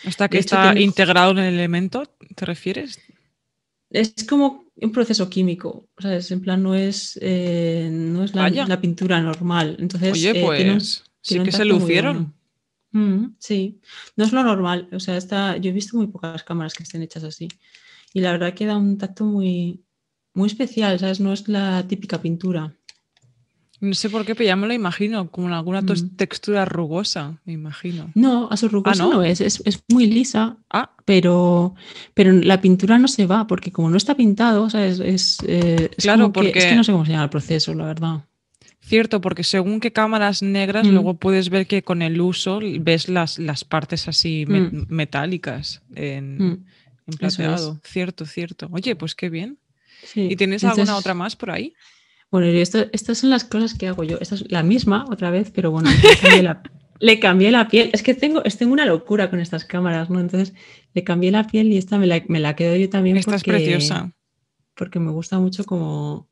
S2: Hasta mm, que está integrado en el elemento, ¿te refieres? Es como un proceso químico, o ¿sabes? En plan, no es, eh, la, pintura normal. Entonces, Oye, eh, pues, sí que se lucieron. Mm, sí, no es lo normal. O sea, yo he visto muy pocas cámaras que estén hechas así. Y la verdad que da un tacto muy, muy especial, No es la típica
S1: pintura. No sé por qué, pero ya me lo imagino, como alguna mm. textura rugosa, me imagino.
S2: No, a su rugosa ah, no? es, es, muy lisa, ah. pero, pero la pintura no se va, porque como no está pintado, eh, es, claro, porque... es que no sé cómo se llama el proceso, la verdad
S1: cierto, porque según qué cámaras negras, mm. luego puedes ver que con el uso ves las, las partes así mm. metálicas en, mm. plateado. Cierto, cierto. Oye, pues qué bien. ¿Y tienes alguna otra más por ahí?
S2: Bueno, estas son las cosas que hago yo. Esta es la misma otra vez, pero bueno, le cambié, la, piel. Es que tengo, tengo una locura con estas cámaras, ¿no? Entonces le cambié la piel y esta me la, quedo yo también. Esta es preciosa. Porque me gusta mucho cómo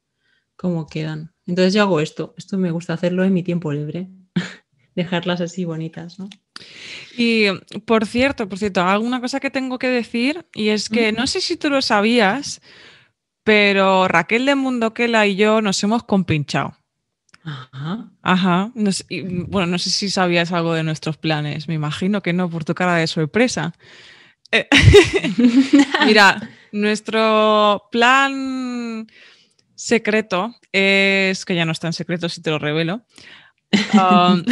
S2: quedan. Entonces yo hago esto, esto me gusta hacerlo en mi tiempo libre, dejarlas así
S1: bonitas, ¿no? Y por cierto, por cierto, alguna cosa que tengo que decir y es que no sé si tú lo sabías, pero Raquel de Mundoquela y yo nos hemos compinchado. Ajá. Ajá. bueno, no sé si sabías algo de nuestros planes. Me imagino que no, por tu cara de sorpresa. Eh, mira, nuestro plan secreto es que ya no está en secreto si te lo revelo.
S2: Um,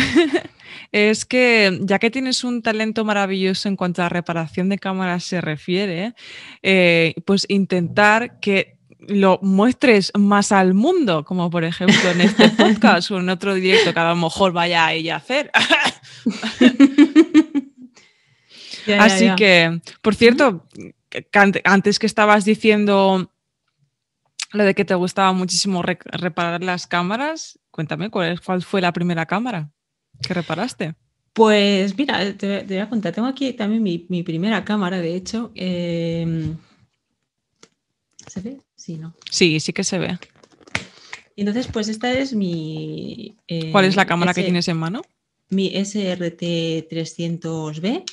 S1: es que ya que tienes un talento maravilloso en cuanto a reparación de cámaras se refiere, eh, pues intentar que lo muestres más al mundo, como por ejemplo en este podcast o en otro directo que a lo mejor vaya a ella a hacer.
S2: Así que,
S1: por cierto, antes que estabas diciendo lo de que te gustaba muchísimo reparar las cámaras, cuéntame cuál, fue la primera cámara que reparaste.
S2: Pues mira, eh, te, voy a contar, tengo aquí también mi, primera cámara, de hecho. Em, ¿Se ve?
S1: Sí, ¿no? Sí, sí que se ve.
S2: entonces, pues esta es mi... Eh, ¿Cuál es la cámara que tienes en mano? Mi SRT300B.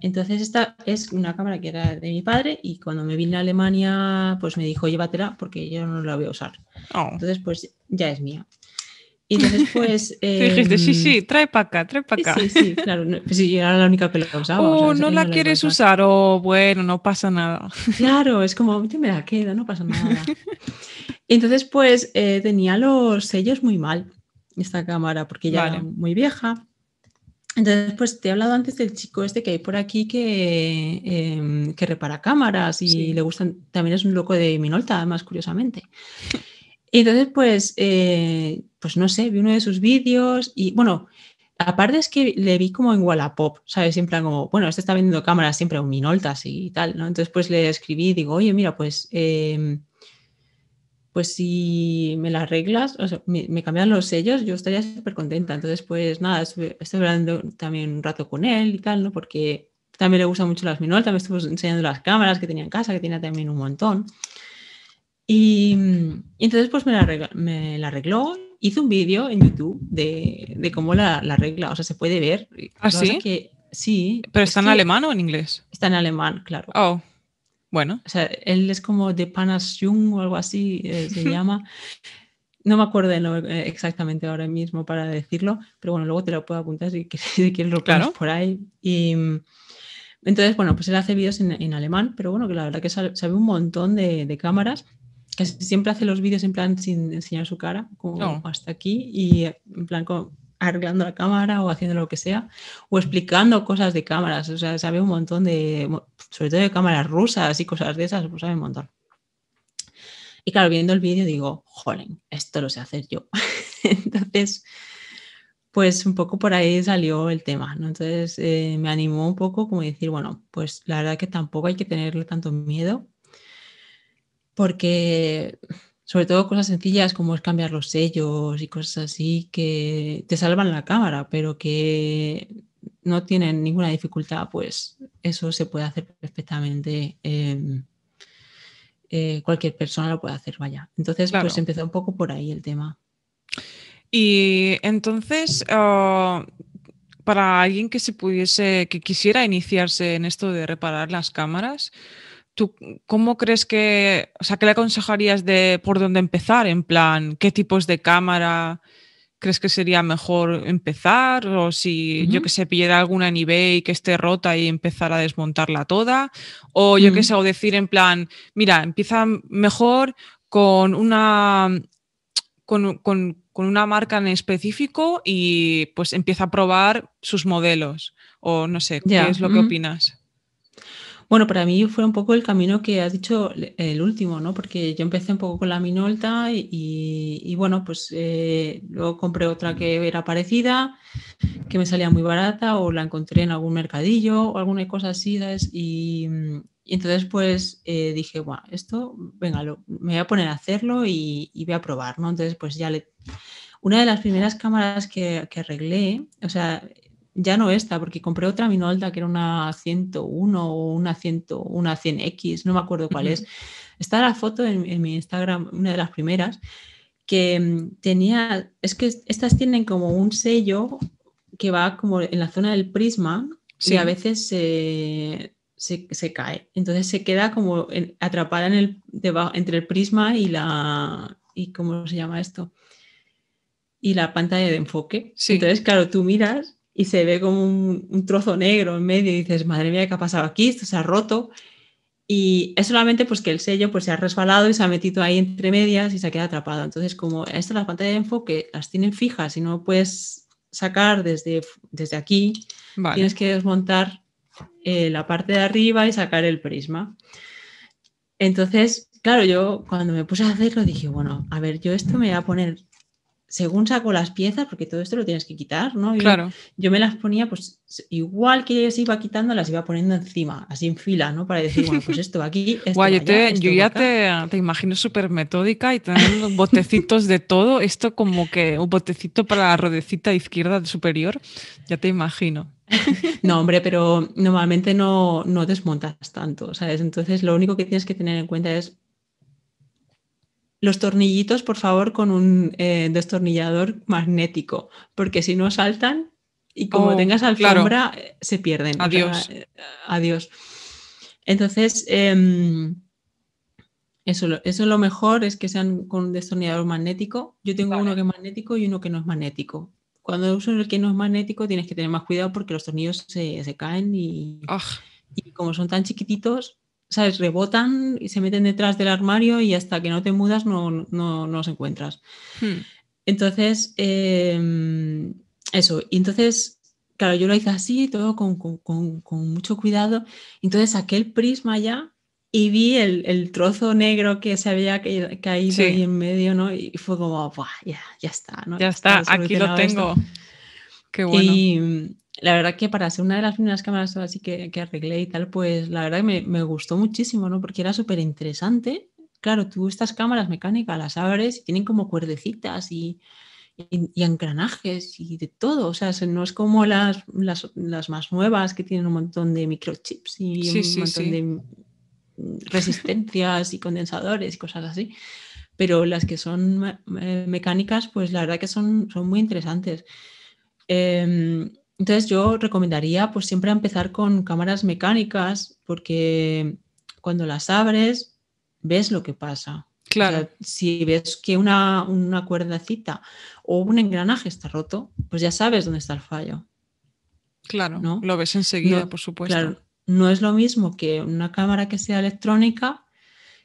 S2: Entonces esta es una cámara que era de mi padre y cuando me vine a Alemania pues me dijo llévatela porque yo no la voy a usar. Oh. Entonces pues ya es mía. Y entonces pues... dijiste, sí, sí,
S1: em, trae para acá, trae para acá. Sí, sí, claro. sí, pues, yo era la única que la usaba. Oh, o no la quieres usar o oh, bueno, no pasa nada. Claro, es como,
S2: yo me la queda no pasa nada. entonces pues eh, tenía los sellos muy mal esta cámara porque ya era muy vieja. Entonces, pues te he hablado antes del chico este que hay por aquí que, em, que repara cámaras y le gustan, también es un loco de Minolta, además, curiosamente. Y entonces, pues, eh, pues no sé, vi uno de sus vídeos y bueno, aparte es que le vi como en Wallapop, ¿sabes? Siempre como, bueno, este está vendiendo cámaras siempre a un Minolta y tal, ¿no? Entonces, pues le escribí y digo, oye, mira, pues... Em, pues si me las arreglas, o sea, me, cambian los sellos, yo estaría súper contenta. Entonces, pues nada, estuve, hablando también un rato con él y tal, ¿no? Porque también le gustan mucho las minolas, también estuvo enseñando las cámaras que tenía en casa, que tenía también un montón. Y, entonces, pues me la, arregló, hizo un vídeo en YouTube de, cómo la, la, regla, o sea, se puede ver. ¿Ah, sí? Que, sí. ¿Pero está en alemán o en inglés? Está en alemán, claro. Oh. Bueno. O sea, él es como de Panas Jung o algo así eh, se llama. No me acuerdo eh, exactamente ahora mismo para decirlo, pero bueno, luego te lo puedo apuntar si quieres, lo claro. por ahí. Y, mm, entonces, bueno, pues él hace vídeos en, alemán, pero bueno, que la verdad que sabe, un montón de, cámaras que siempre hace los vídeos en plan sin enseñar su cara, como hasta aquí, y eh, en plan arreglando la cámara o haciendo lo que sea, o explicando cosas de cámaras, o sea, sabe un montón de sobre todo de cámaras rusas y cosas de esas, pues saben un montón. Y claro, viendo el vídeo digo, jolín, esto lo sé hacer yo. Entonces, pues un poco por ahí salió el tema, Entonces eh, me animó un poco como decir, bueno, pues la verdad que tampoco hay que tenerle tanto miedo, porque sobre todo cosas sencillas como es cambiar los sellos y cosas así que te salvan la cámara, pero que no tienen ninguna dificultad, pues eso se puede hacer perfectamente. Em, eh, cualquier persona lo puede hacer, vaya. Entonces, pues empezó un poco por ahí el tema.
S1: Y entonces, ah, para alguien que se pudiese, que quisiera iniciarse en esto de reparar las cámaras, ¿tú cómo crees que, o sea, qué le aconsejarías de por dónde empezar? En plan, ¿qué tipos de cámara? ¿Crees que sería mejor empezar? O si, yo que sé, pillara alguna en y que esté rota y empezar a desmontarla toda. O yo que sé, o decir en plan, mira, empieza mejor con una. Con, una marca en específico y pues empieza a probar sus modelos. O no sé, ¿qué es lo que opinas?
S2: Bueno, para mí fue un poco el camino que has dicho el último, ¿no? Porque yo empecé un poco con la Minolta y, y bueno, pues eh, luego compré otra que era parecida, que me salía muy barata o la encontré en algún mercadillo o alguna cosa así, Y, entonces pues eh, dije, bueno, esto, venga, lo, me voy a poner a hacerlo y, voy a probar, ¿no? Entonces pues ya le una de las primeras cámaras que, que, arreglé, o sea, ya no esta, porque compré otra Minolta que era una 101 o una, 100, una 100X, no me acuerdo cuál es. Está la foto en, mi Instagram, una de las primeras, que mm, tenía, es que estas tienen como un sello que va como en la zona del prisma y a veces se, cae. Entonces se queda como atrapada en el, entre el prisma y la, y ¿cómo se llama esto? Y la pantalla de enfoque. Entonces, claro, tú miras y se ve como un, trozo negro en medio y dices, madre mía, ¿qué ha pasado aquí? Esto se ha roto. Y es solamente pues que el sello pues, se ha resbalado y se ha metido ahí entre medias y se ha quedado atrapado. Entonces, como estas la pantallas de enfoque las tienen fijas y no puedes sacar desde, desde aquí, tienes que desmontar eh, la parte de arriba y sacar el prisma. Entonces, claro, yo cuando me puse a hacerlo dije, bueno, a ver, yo esto me voy a poner según saco las piezas, porque todo esto lo tienes que quitar, ¿no? claro. Yo me las ponía, pues igual que se iba quitando, las iba poniendo encima, así en fila, ¿no? Para decir, bueno, pues esto aquí. Esto Guay, yo ya
S1: te, imagino súper metódica y teniendo botecitos de todo, esto como que un botecito para la rodecita izquierda superior, ya te imagino. No, hombre, pero normalmente no, no desmontas
S2: tanto, ¿sabes? Entonces lo único que tienes que tener en cuenta es los tornillitos, por favor, con un eh, destornillador magnético, porque si no saltan y como oh, tengas alfombra, eh, se pierden. Adiós. Eh, adiós. Entonces, em, eso, eso lo mejor es que sean con un destornillador magnético. Yo tengo uno que es magnético y uno que no es magnético. Cuando uso el que no es magnético, tienes que tener más cuidado porque los tornillos se, se caen y, y como son tan chiquititos, ¿sabes? Rebotan y se meten detrás del armario y hasta que no te mudas no, no, no los encuentras. Hmm. Entonces, em, eso. Y entonces, claro, yo lo hice así, todo con, con, con, mucho cuidado. Entonces saqué el prisma allá y vi el, el, trozo negro que se había caído ahí en medio, ¿no? Y fue como, Buah, ya, ya está, ¿no? Ya, está, aquí lo tengo. Qué bueno. Y, la verdad que para ser una de las primeras cámaras así que, que arreglé y tal, pues la verdad que me, gustó muchísimo, ¿no? Porque era súper interesante. Claro, tú estas cámaras mecánicas las abres y tienen como cuerdecitas y, y, engranajes y de todo. O sea, no es como las, las, más nuevas que tienen un montón de microchips y un montón de resistencias y condensadores y cosas así. Pero las que son mecánicas, pues la verdad que son, son muy interesantes. Eh, entonces yo recomendaría pues siempre empezar con cámaras mecánicas porque cuando las abres ves lo que pasa.
S1: Claro. si
S2: ves que una, una cuerdacita o un engranaje está roto, pues ya sabes dónde está el fallo.
S1: Claro, lo ves enseguida, por supuesto.
S2: no es lo mismo que una cámara que sea electrónica,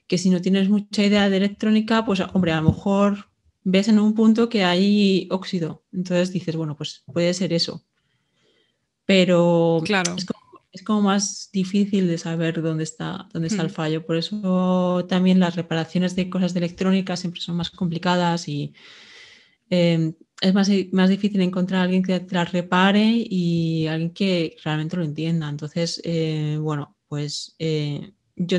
S2: que si no tienes mucha idea de electrónica, pues hombre, a lo mejor ves en un punto que hay óxido. Entonces dices, bueno, pues puede ser eso pero es, como, más difícil de saber dónde está, dónde está el hmm. fallo. Por eso también las reparaciones de cosas de electrónica siempre son más complicadas y em, es más, más, difícil encontrar a alguien que las repare y alguien que realmente lo entienda. Entonces, eh, bueno, pues eh, yo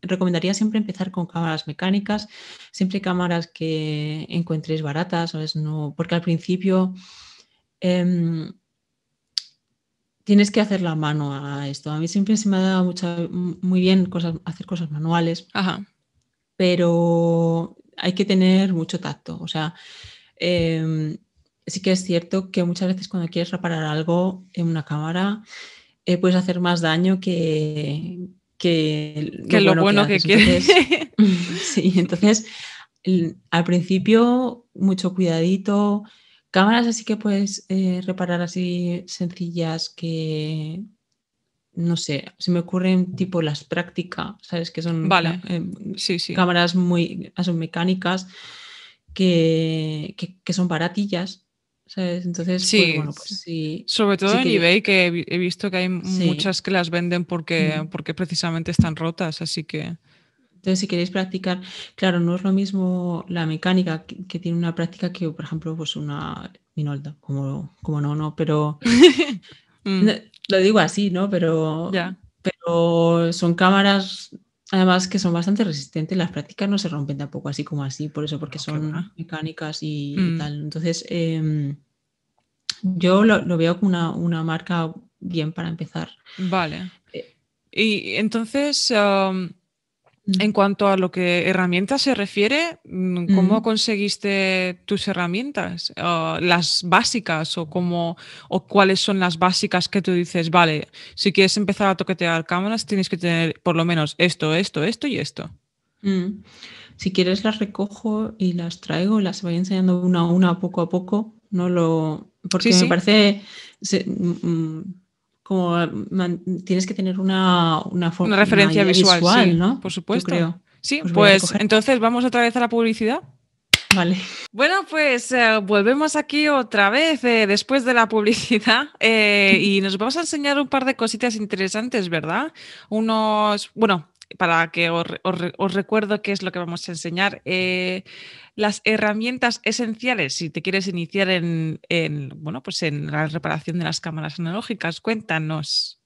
S2: recomendaría siempre empezar con cámaras mecánicas, siempre cámaras que encuentres baratas, ¿sabes? No, porque al principio em, tienes que hacer la mano a esto. A mí siempre se me ha dado muy bien cosas, hacer cosas manuales, pero hay que tener mucho tacto. O sea, em, sí que es cierto que muchas veces cuando quieres reparar algo en una cámara, eh, puedes hacer más daño que, que, lo, bueno, que, que quieres. sí, entonces al principio mucho cuidadito. Cámaras así que puedes eh, reparar así sencillas que, no sé, se me ocurren tipo las prácticas, ¿sabes? Que son eh, em, sí, sí. cámaras muy ah, son mecánicas que, son baratillas. ¿Sabes? Entonces, pues, pues, sí, Sobre todo en eBay,
S1: que he, he, visto que hay muchas que las venden porque, porque precisamente están rotas, así que. Entonces, si queréis practicar, claro, no es lo mismo
S2: la mecánica que, tiene una práctica que, por ejemplo, pues una minolta, como, como no, no, pero mm. lo digo así, ¿no? Pero, pero son cámaras Además que son bastante resistentes, las prácticas no se rompen tampoco así como así, por eso, porque son mecánicas y, mm. tal. Entonces, em, yo lo, veo como una, marca bien para empezar.
S1: Vale. Eh, y entonces, en cuanto a lo que herramientas se refiere, mm, ¿cómo conseguiste tus herramientas? ¿Las básicas o, cómo, o cuáles son las básicas que tú dices, vale, si quieres empezar a toquetear cámaras tienes que tener por lo menos esto, esto, esto y esto?
S2: Mm. Si quieres las recojo y las traigo, y las voy enseñando una a una poco a poco, no lo... Porque me parece... Mm, como tienes que tener una, referencia visual, ¿no? Por supuesto. Sí, pues, pues
S1: entonces vamos otra vez a la publicidad. Vale. Bueno, pues eh, volvemos aquí otra vez eh, después de la publicidad eh, y nos vamos a enseñar un par de cositas interesantes, ¿verdad? Unos, bueno, para que os, recuerdo qué es lo que vamos a enseñar. Eh, las herramientas esenciales, si te quieres iniciar en, bueno, pues en la reparación de las cámaras analógicas, cuéntanos.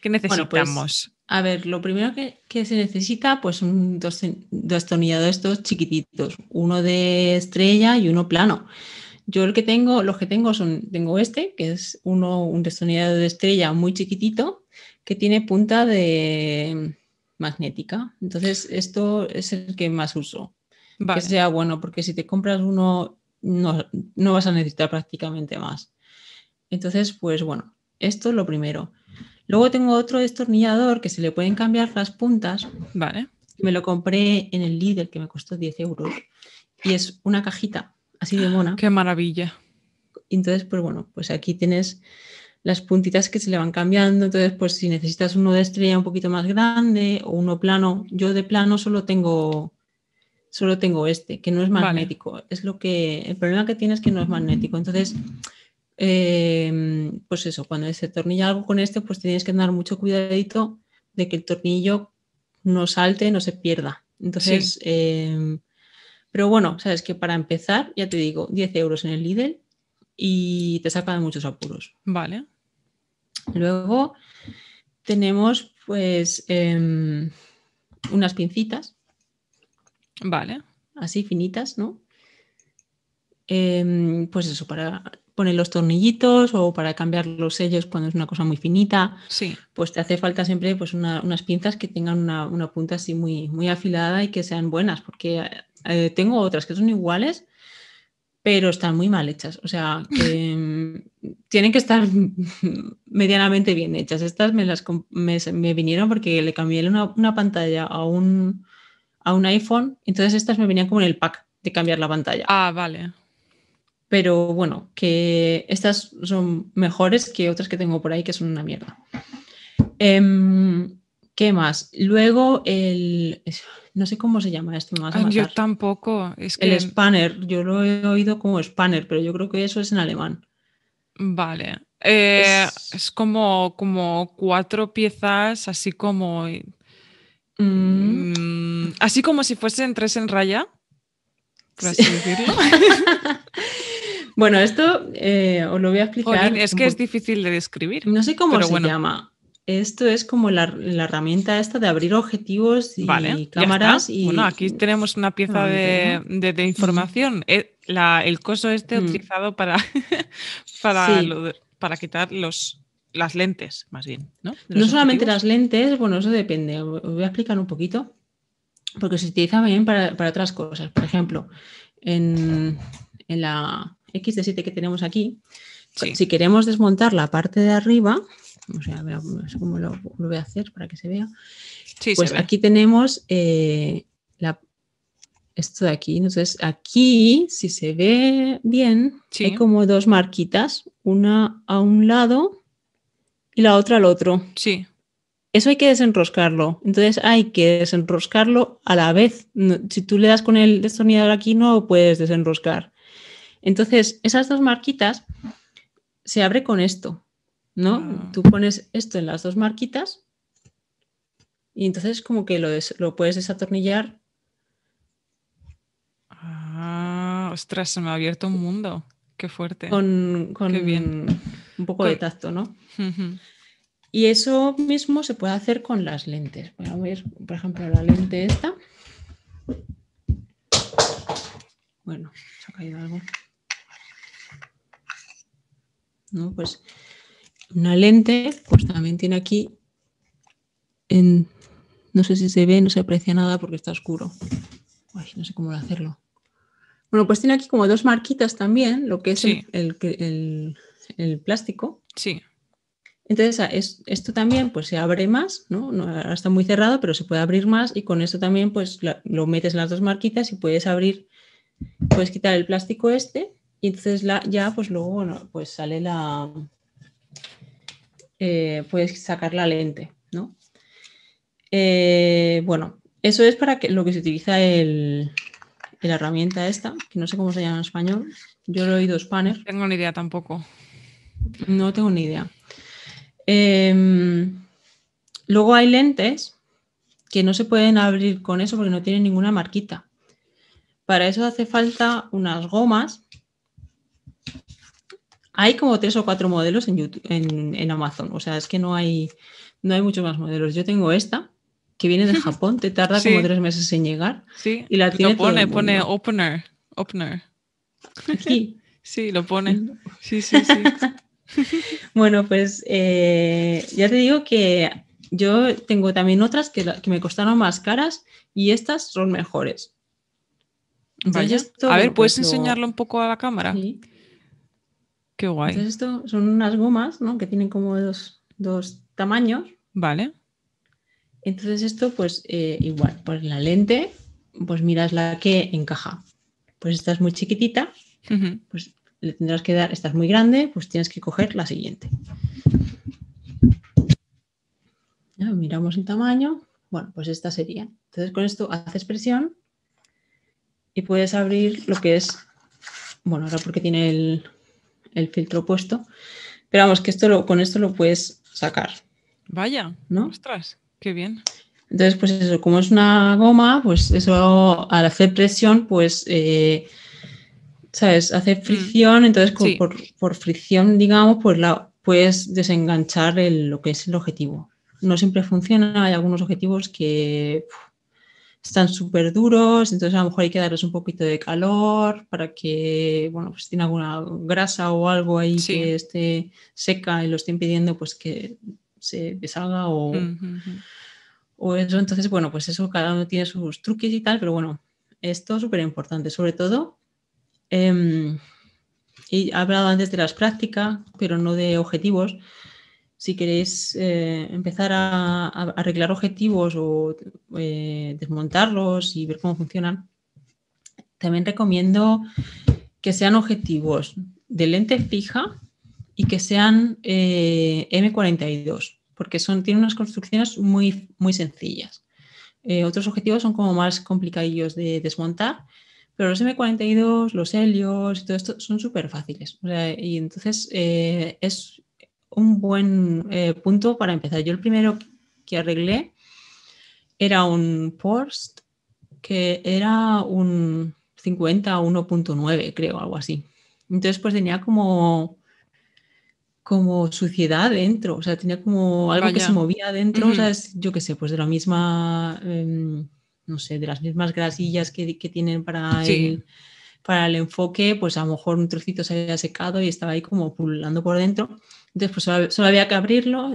S1: ¿Qué pues, necesitamos?
S2: a ver, lo primero que, se necesita, pues dos,
S1: dos chiquititos,
S2: uno de estrella y uno plano. Yo el que tengo, los que tengo son, tengo este, que es uno, un destornillador de estrella muy chiquitito, que tiene punta de, magnética. Entonces, esto es el que más uso. Que sea bueno, porque si te compras uno, no, vas a necesitar prácticamente más. Entonces, pues bueno, esto es lo primero. Luego tengo otro destornillador que se le pueden cambiar las puntas. Vale. Me lo compré en el líder que me costó 10 euros. Y es una cajita así de mona. Qué maravilla. Entonces, pues bueno, pues aquí tienes las puntitas que se le van cambiando. Entonces, pues si necesitas uno de estrella un poquito más grande o uno plano, yo de plano solo tengo solo tengo este, que no es magnético. Es lo que el problema que tiene es que no es magnético. Entonces, eh, pues eso, cuando se tornilla algo con este, pues tienes que tener mucho cuidadito de que el tornillo no salte, no se pierda. Entonces, eh, pero bueno, sabes que para empezar, ya te digo, 10 euros en el Lidl y te saca de muchos apuros. Vale. Luego tenemos pues em, unas pincitas. Vale. Así finitas, ¿no? Em, pues eso, para poner los tornillitos o para cambiar los sellos cuando es una cosa muy finita. Sí. Pues te hace falta siempre pues, unas pinzas que tengan una, punta así muy, muy afilada y que sean buenas, porque eh, tengo otras que son iguales pero están muy mal hechas. O sea, que mm, tienen que estar medianamente bien hechas. Estas me, las, me, vinieron porque le cambié una, pantalla a un, a un iPhone, entonces estas me venían como en el pack de cambiar la pantalla. Ah, vale. Pero bueno, que estas son mejores que otras que tengo por ahí, que son una mierda. Em, ¿Qué más? Luego el... No sé cómo se llama esto. yo tampoco. Es El spanner. Yo lo he oído como spanner, pero yo creo que eso es en alemán.
S1: Vale. Eh, es... como, como cuatro piezas, así como... Mm. Mm, así como si fuesen tres en raya. bueno, esto eh, os lo voy a explicar. es que es
S2: difícil de describir. No sé cómo se llama. Esto es como la, herramienta esta de abrir objetivos
S1: y cámaras. Y... Bueno, aquí tenemos una pieza ah, de, información. Eh, el coso este mm. utilizado para, para, quitar las lentes, más bien. No,
S2: solamente las lentes, bueno, eso depende. voy a explicar un poquito, porque se utiliza bien para, otras cosas. Por ejemplo, en, en la de 7 que tenemos aquí, si queremos desmontar la parte de arriba, no sé cómo lo, voy a hacer para que se vea. pues aquí tenemos eh, esto de aquí. Entonces, aquí, si se ve bien, hay como dos marquitas, una a un lado y la otra al otro. Sí. Eso hay que desenroscarlo. Entonces hay que desenroscarlo a la vez. si tú le das con el destornillador aquí, no puedes desenroscar. Entonces, esas dos marquitas se abre con esto. ¿no? Ah. Tú pones esto en las dos marquitas y entonces como que lo, puedes desatornillar.
S1: Ah, ostras, se me ha abierto un mundo. Qué fuerte.
S2: Con, bien. un poco de tacto, ¿no? Y eso mismo se puede hacer con las lentes. Voy a ver, por ejemplo, la lente esta. Bueno, se ha caído algo. No, pues una lente, pues también tiene aquí, no sé si se ve, no se aprecia nada porque está oscuro. no sé cómo hacerlo. Bueno, pues tiene aquí como dos marquitas también, lo que es el, plástico. Sí. Entonces, ah, esto también pues se abre más, ¿no? está muy cerrado, pero se puede abrir más y con esto también pues lo metes en las dos marquitas y puedes abrir, puedes quitar el plástico este y entonces la, ya pues luego, bueno, pues sale la, eh, puedes sacar la lente, ¿no? Eh, bueno, eso es para que, lo que se utiliza la herramienta esta, que no sé cómo se llama en español. Yo lo he oído Spanner. No tengo ni idea tampoco. No tengo ni idea. Em, luego hay lentes que no se pueden abrir con eso porque no tienen ninguna marquita. Para eso hace falta unas gomas hay como tres o cuatro modelos en, Amazon. O sea, es que no hay, no hay muchos más modelos. Yo tengo esta, que viene de Japón, te tarda como tres meses en llegar.
S1: Sí, y la tiene lo pone, pone opener. opener. Aquí. sí, lo pone. Sí, sí, sí.
S2: bueno, pues eh, ya te digo que yo tengo también otras que, me costaron más caras y estas son mejores.
S1: Vaya. A ver, pues ¿puedes enseñarlo un poco a la cámara? Sí. Qué guay. Entonces, esto
S2: son unas gomas, ¿no? Que tienen como dos, tamaños. Vale. Entonces, esto, pues, eh, igual, pues la lente, pues miras la que encaja. Pues esta es muy chiquitita, pues le tendrás que dar, esta es muy grande, pues tienes que coger la siguiente. miramos el tamaño. Bueno, pues esta sería. Entonces con esto haces presión y puedes abrir lo que es, bueno, ahora porque tiene el, el filtro puesto. Pero vamos, que esto con esto lo puedes sacar.
S1: Vaya, ¿no? Ostras, qué bien.
S2: Entonces, pues eso, como es una goma, pues eso al hacer presión, pues, eh, ¿sabes? Hace mm. fricción, entonces por, fricción, digamos, pues la, puedes desenganchar lo que es el objetivo. No siempre funciona, hay algunos objetivos que están súper duros, entonces a lo mejor hay que darles un poquito de calor para que, bueno, pues si tiene alguna grasa o algo ahí que esté seca y lo esté impidiendo, pues que se salga o, o eso. Entonces, bueno, pues eso cada uno tiene sus truques y tal, pero bueno, esto es súper importante, sobre todo. Eh, he hablado antes de las prácticas, pero no de objetivos si queréis eh, empezar a, arreglar objetivos o eh, desmontarlos y ver cómo funcionan, también recomiendo que sean objetivos de lente fija y que sean eh, M42, porque son, tienen unas construcciones muy, muy sencillas. otros objetivos son como más complicadillos de desmontar, pero los M42, los helios y todo esto son súper fáciles. y entonces es un buen eh, punto para empezar. Yo el primero que arreglé era un post que era un 50 1.9, creo, algo así. Entonces, pues tenía como como suciedad dentro, o sea, tenía como algo que se movía dentro, o sea, es, yo qué sé, pues de la misma, em, no sé, de las mismas grasillas que, tienen para el, para el enfoque, pues a lo mejor un trocito se había secado y estaba ahí como pululando por dentro. Entonces, pues solo, había que abrirlo,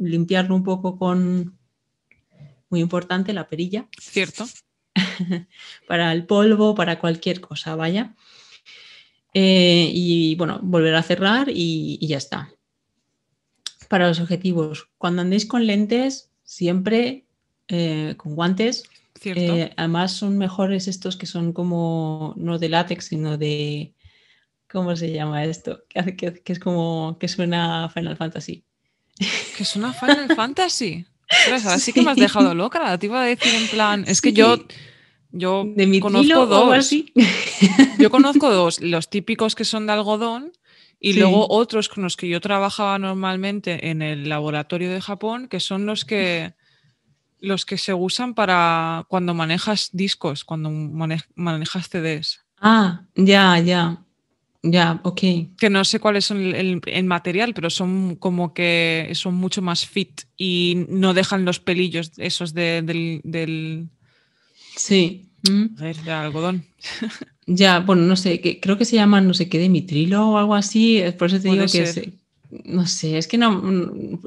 S2: limpiarlo un poco con, muy importante, la perilla. Cierto. para el polvo, para cualquier cosa, vaya. Eh, y bueno, volver a cerrar y, ya está. Para los objetivos, cuando andéis con lentes, siempre eh, con guantes, eh, además son mejores estos que son como, no de látex, sino de, ¿cómo se llama esto? Que, es como, que
S1: suena Final Fantasy. Que suena Final Fantasy. Así sí. que me has dejado loca, te iba a decir en plan, es que yo... Yo conozco dos. Así? Yo conozco dos, los típicos que son de algodón y luego otros con los que yo trabajaba normalmente en el laboratorio de Japón, que son los que los que se usan para cuando manejas discos, cuando manejas CDs.
S2: Ah, ya, ya. Ya, ok.
S1: Que no sé cuáles son el, material, pero son como que son mucho más fit y no dejan los pelillos esos del, del, Sí. A mm. ver, de algodón.
S2: ya, bueno, no sé, creo que se llaman, no sé qué, de mitrilo o algo así. Eh, por eso te digo que, no sé, es que no,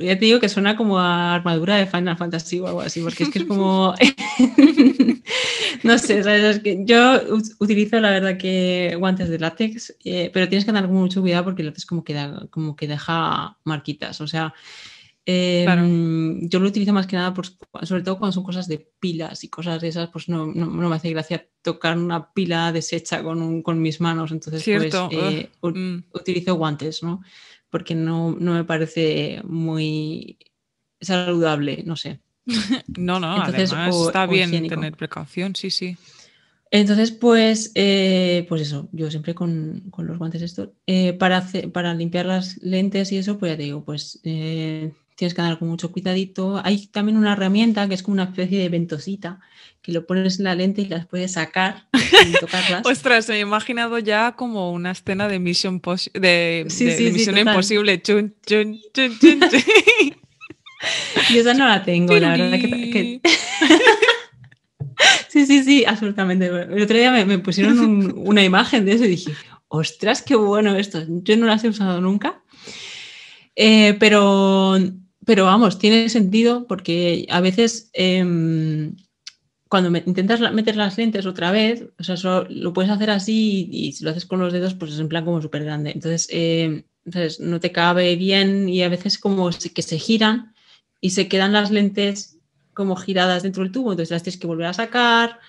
S2: ya te digo que suena como a armadura de Final Fantasy o algo así, porque es que es como, no sé, que yo utilizo la verdad que guantes de látex, eh, pero tienes que tener mucho cuidado porque el látex como que, como que deja marquitas, o sea, em, yo lo utilizo más que nada, sobre todo cuando son cosas de pilas y cosas de esas, pues no, no, me hace gracia tocar una pila deshecha con, con mis manos, entonces pues, eh, mm. utilizo guantes, ¿no? porque no, me parece muy saludable, no sé. No, no, Entonces, además está bien tener
S1: precaución, sí, sí.
S2: Entonces, pues, eh, pues eso, yo siempre con, los guantes estos. Eh, para, para limpiar las lentes y eso, pues ya te digo, pues eh, tienes que andar con mucho cuidadito. Hay también una herramienta que es como una especie de ventosita y lo pones en la lente y las puedes sacar
S1: y tocarlas. Ostras, me he imaginado ya como una escena de misión de, misión Imposible. Yo esa no la tengo, la verdad
S2: sí, sí, sí, absolutamente. El otro día me, pusieron una imagen de eso y dije, ostras, qué bueno esto. Yo no las he usado nunca. Eh, pero, pero vamos, tiene sentido porque a veces em, cuando intentas meter las lentes otra vez, o sea, lo puedes hacer así y, si lo haces con los dedos, pues es en plan como súper grande. Entonces, entonces, eh, no te cabe bien y a veces como que se giran y se quedan las lentes como giradas dentro del tubo, entonces las tienes que volver a sacar.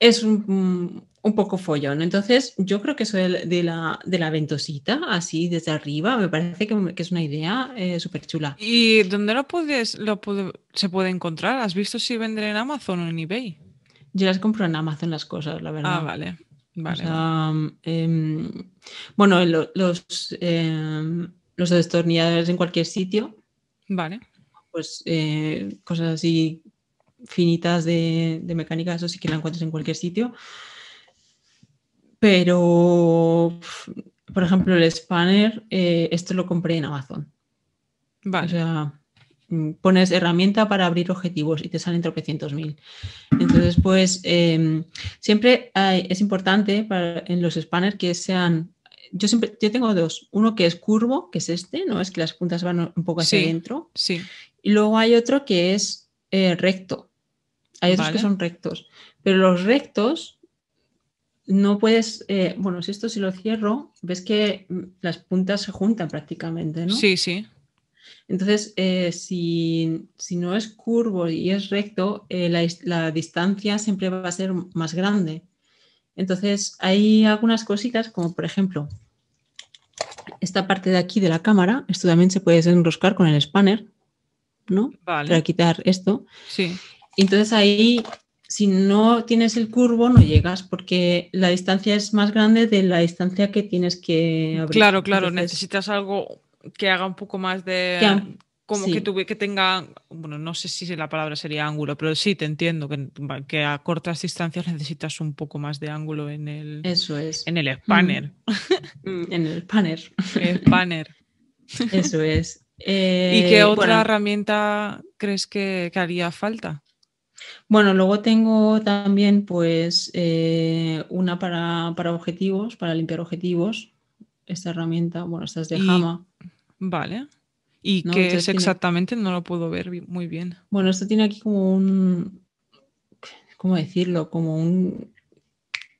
S2: Es un, mm, un poco follón. Entonces, yo creo que eso de la, de la ventosita, así desde arriba, me parece que, es una idea eh, súper chula.
S1: ¿Y dónde lo, puedes, lo se puede encontrar? ¿Has visto si venden en Amazon o en eBay?
S2: Yo las compro en
S1: Amazon las cosas, la verdad. Ah, vale.
S2: Vale. Em, bueno, los, eh, los destornilladores en cualquier sitio. Vale. Pues eh, cosas así finitas de, de mecánica, eso sí que la encuentras en cualquier sitio. Pero, por ejemplo, el spanner, eh, esto lo compré en Amazon. O sea, mm, pones herramienta para abrir objetivos y te salen tropecientos mil. Entonces, pues em, siempre es importante en los spanners que sean. Yo siempre yo tengo dos. Uno que es curvo, que es este, ¿no? Es que las puntas van un poco hacia adentro. Sí, Y luego hay otro que es eh, recto. Hay otros que son rectos. Pero los rectos no puedes, eh, bueno, si esto si lo cierro, ves que mm, las puntas se juntan prácticamente, ¿no? Sí, sí. Entonces, eh, si, no es curvo y es recto, eh, la, la, distancia siempre va a ser más grande. Entonces, hay algunas cositas, como por ejemplo, esta parte de aquí de la cámara, esto también se puede desenroscar con el spanner, ¿no? Vale. Para quitar esto. Sí. Entonces ahí si no tienes el curvo no llegas porque la distancia es más grande de la distancia que tienes que abrir. Claro, claro,
S1: necesitas algo que haga un poco más de... como que, tuve, que tenga, bueno, no sé si la palabra sería ángulo, pero sí, te entiendo que, a cortas distancias necesitas un poco más de ángulo en el, Eso es. en el spanner. Mm. Mm. en el spanner. spanner. Eso es. ¿Y qué eh, otra herramienta crees que haría falta?
S2: Bueno, luego tengo también pues eh, una para, objetivos, para limpiar objetivos. Esta herramienta, bueno, esta es de Jama.
S1: Vale. ¿Y qué es exactamente? No lo puedo ver muy bien. Bueno, esto tiene
S2: aquí como un. ¿Cómo decirlo? Como un.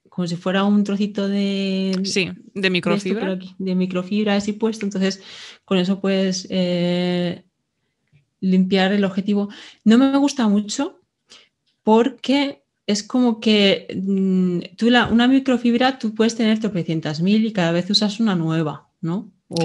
S2: Como si fuera un trocito de. Sí, de microfibra. De, microfibra así puesto. Entonces, con eso puedes eh, limpiar el objetivo. No me gusta mucho porque es como que mm, tú una microfibra tú puedes tener tropecientas mil y cada vez usas una nueva, ¿no? O,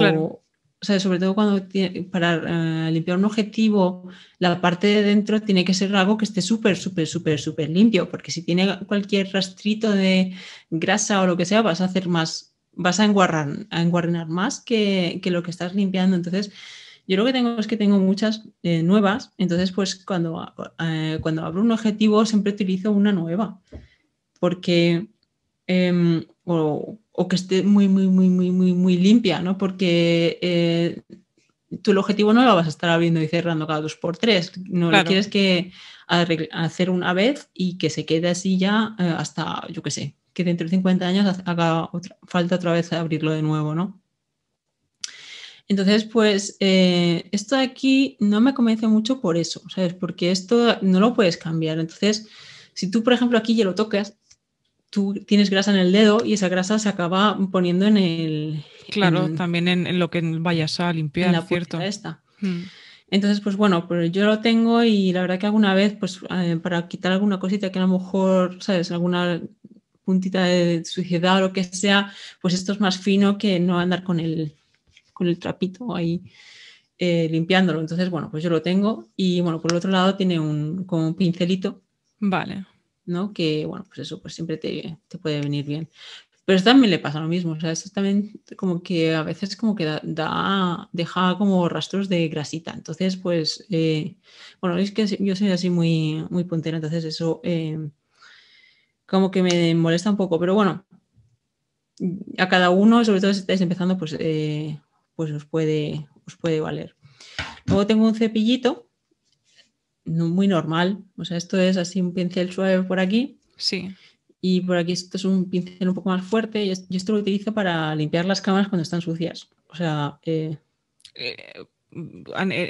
S2: O sea, sobre todo cuando para eh, limpiar un objetivo, la parte de dentro tiene que ser algo que esté súper, súper, súper, súper limpio, porque si tiene cualquier rastrito de grasa o lo que sea, vas a hacer más, vas a enguarrar, a más que lo que estás limpiando. Entonces, yo lo que tengo es que tengo muchas eh, nuevas, entonces pues cuando, eh, cuando abro un objetivo siempre utilizo una nueva, porque em, o, que esté muy, muy, muy, muy, muy, muy limpia, ¿no? Porque eh, tú el objetivo no lo vas a estar abriendo y cerrando cada dos por tres, no lo quieres que hacer una vez y que se quede así ya hasta, yo qué sé, que dentro de 50 años haga otra, falta otra vez abrirlo de nuevo, ¿no? Entonces, pues eh, esto de aquí no me convence mucho por eso, ¿sabes? Porque esto no lo puedes cambiar. Entonces, si tú, por ejemplo, aquí ya lo tocas, tú tienes grasa en el dedo y esa grasa se acaba poniendo en el... Claro, también en, lo que vayas a limpiar, en la ¿cierto? Esta. Mm. Entonces, pues bueno, pues, yo lo tengo y la verdad que alguna vez, pues eh, para quitar alguna cosita que a lo mejor, ¿sabes? Alguna puntita de suciedad o lo que sea, pues esto es más fino que no andar con el el trapito ahí eh, limpiándolo. Entonces, bueno, pues yo lo tengo. Y bueno, por el otro lado tiene un, como pincelito. Vale. ¿No? Que bueno, pues eso, pues siempre te, puede venir bien. Pero esto también le pasa lo mismo, o sea, esto también como que a veces como que da, deja como rastros de grasita. Entonces, pues, eh, bueno, es que yo soy así muy, muy puntera, entonces eso eh, como que me molesta un poco, pero bueno, a cada uno, sobre todo si estáis empezando, pues pues os puede, os puede valer. Luego tengo un cepillito, muy normal, o sea, esto es así un pincel suave por aquí. Sí. Y por aquí esto es un pincel un poco más fuerte. y esto lo utilizo para limpiar las cámaras cuando están sucias. O sea... Eh,
S1: eh, eh,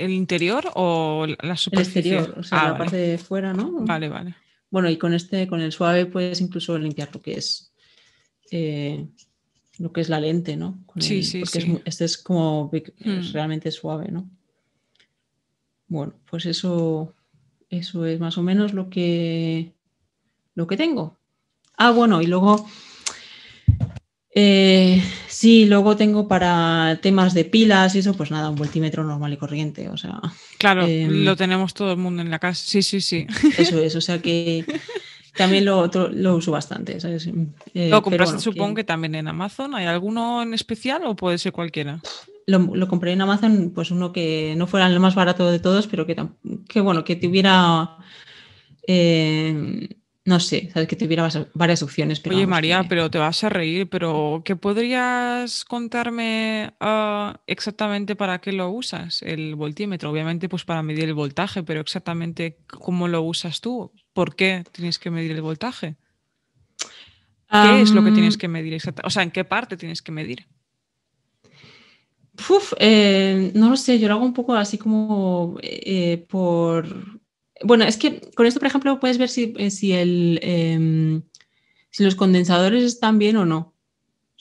S1: ¿El interior o la superficie? El exterior, o sea, ah, la parte
S2: de fuera, ¿no? Vale, vale. Bueno, y con este, con el suave, puedes incluso limpiar lo que es lo que es la lente, ¿no? sí, sí, porque sí. este es como mm. realmente suave, ¿no? Bueno, pues eso, eso es más o menos lo que, lo que tengo. Ah, bueno, y luego, eh, sí, luego tengo para temas de pilas y eso, pues nada, un voltímetro normal y corriente, o sea. Claro, em, lo
S1: tenemos todo el mundo en la casa, sí, sí,
S2: sí. Eso es, o sea que También lo, uso bastante. Mm, eh, ¿Lo compraste, supongo que...
S1: también en Amazon? ¿Hay alguno en especial o puede ser cualquiera?
S2: Lo, compré en Amazon, pues uno que no fuera el más barato de todos, pero que, que bueno, que tuviera.
S1: Eh, no sé, sabes que tuviera varias opciones. Oye, María, pero te vas a reír, pero ¿qué podrías contarme ah, exactamente para qué lo usas? El voltímetro, obviamente, pues para medir el voltaje, pero exactamente cómo lo usas tú por qué tienes que medir el voltaje. ¿Qué es lo que tienes que medir exactamente? O sea, ¿en qué parte tienes que medir?
S2: Uf, eh, no lo sé, yo lo hago un poco así como eh, por... Bueno, es que con esto, por ejemplo, puedes ver si, eh, em, si los condensadores están bien o no.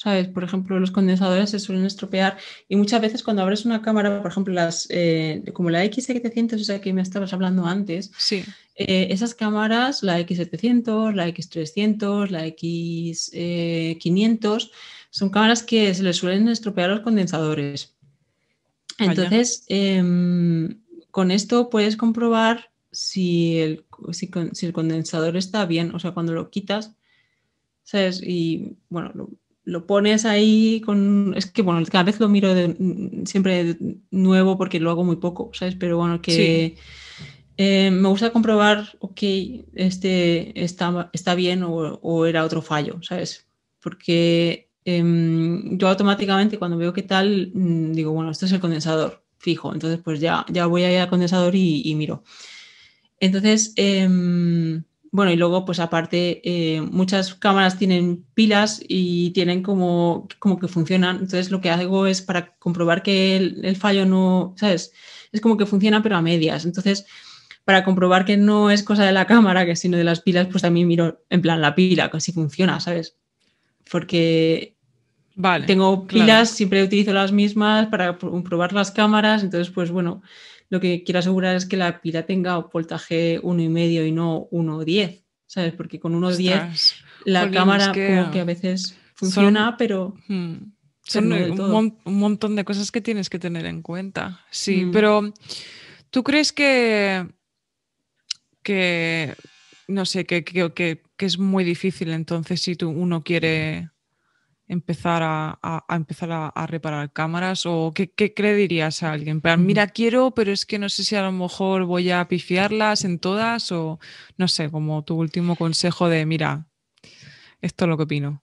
S2: ¿sabes? Por ejemplo, los condensadores se suelen estropear y muchas veces cuando abres una cámara, por ejemplo, las, eh, como la X700, o sea que me estabas hablando antes, sí. Eh, esas cámaras, la X700, la X300, la X500, eh, son cámaras que se les suelen estropear los condensadores.
S1: Entonces,
S2: em, con esto puedes comprobar si el, si, el condensador está bien, o sea, cuando lo quitas, ¿sabes? Y bueno, lo, lo pones ahí con... Es que, bueno, cada vez lo miro mm, siempre nuevo porque lo hago muy poco, ¿sabes? Pero bueno, que eh, me gusta comprobar, ok, este está, está bien o, era otro fallo, ¿sabes? Porque em, yo automáticamente cuando veo qué tal, mm, digo, bueno, esto es el condensador fijo, entonces pues ya, ya voy a ir al condensador y, miro. Entonces... Em, bueno, y luego, pues aparte, eh, muchas cámaras tienen pilas y tienen como, como que funcionan. Entonces, lo que hago es para comprobar que el, fallo no, ¿sabes? Es como que funciona, pero a medias. Entonces, para comprobar que no es cosa de la cámara, que sino de las pilas, pues también miro en plan la pila, que así funciona, ¿sabes? Porque tengo pilas, siempre utilizo las mismas para probar las cámaras, entonces pues bueno, lo que quiero asegurar es que la pila tenga voltaje 1,5 y no 1,10, ¿sabes? Porque con 1,10 la cámara como que a veces funciona, pero... Hmm,
S1: son un, montón de cosas que tienes que tener en cuenta, sí, hmm. pero ¿tú crees que... que no sé, que, que, que es muy difícil entonces si tú, uno quiere empezar a, empezar a, reparar cámaras? ¿O qué, qué, dirías a alguien? Pero, mm. mira, quiero, pero es que no sé si a lo mejor voy a pifiarlas en todas o no sé, como tu último consejo de, mira, esto es lo que opino.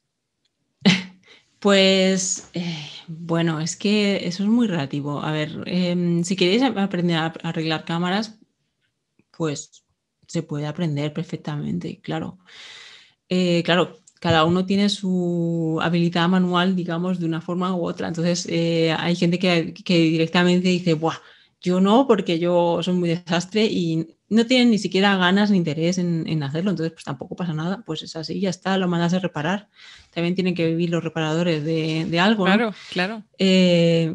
S1: Pues eh, bueno, es que eso es muy relativo.
S2: A ver, em, si queréis aprender a arreglar cámaras, pues se puede aprender perfectamente, claro. Eh, claro, cada uno tiene su habilidad manual, digamos, de una forma u otra. Entonces, eh, hay gente que, directamente dice, Buah, yo no, porque yo soy muy desastre y no tienen ni siquiera ganas ni interés en, hacerlo. Entonces, pues tampoco pasa nada. Pues es así, ya está, lo mandas a reparar. También tienen que vivir los reparadores de, algo. Claro, claro. Eh,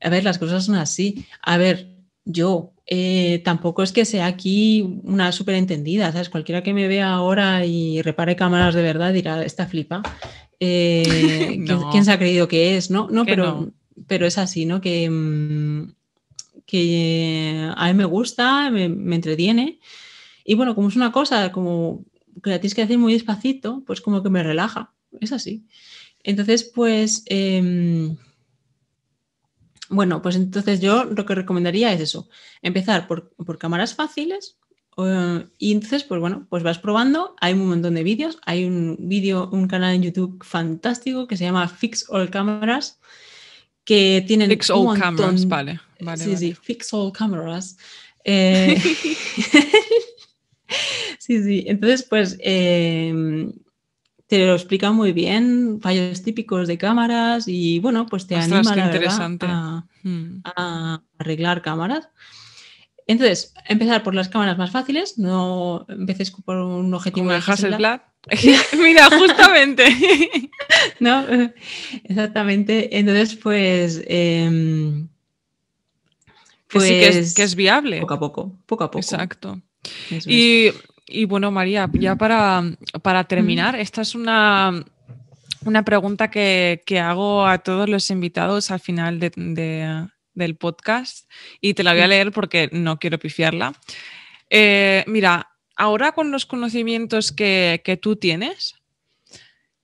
S2: a ver, las cosas son así. A ver, yo eh, tampoco es que sea aquí una superentendida, ¿sabes? Cualquiera que me vea ahora y repare cámaras de verdad dirá, esta flipa. Eh, ¿quién, se ha creído que es? No, no, pero, pero es así, ¿no? Que, mm, eh, a mí me gusta, me, entretiene. Y bueno, como es una cosa como que tienes que hacer muy despacito, pues como que me relaja, es así. Entonces, pues... Em, bueno, pues entonces yo lo que recomendaría es eso, empezar por, cámaras fáciles eh, y entonces, pues bueno, pues vas probando, hay un montón de vídeos, hay un vídeo, un canal en YouTube fantástico que se llama Fix All Cameras, que tienen... Fix All Cameras, vale, vale. Sí, sí, Fix All Cameras. Eh, sí, sí, entonces pues eh, te lo explica muy bien, fallos típicos de cámaras y bueno, pues te anima hmm. a, arreglar cámaras. Entonces, empezar por las cámaras más fáciles, no empeces por un objetivo. Como de Hasselblad. Mira, justamente. no, exactamente. Entonces, pues. Em, que sí pues que es, viable. Poco a poco, poco
S1: a poco. Exacto. Y y bueno, María, ya para, para terminar, esta es una, una pregunta que, que, hago a todos los invitados al final del podcast y te la voy a leer porque no quiero pifiarla. Eh, mira, ahora con los conocimientos que, que tú tienes,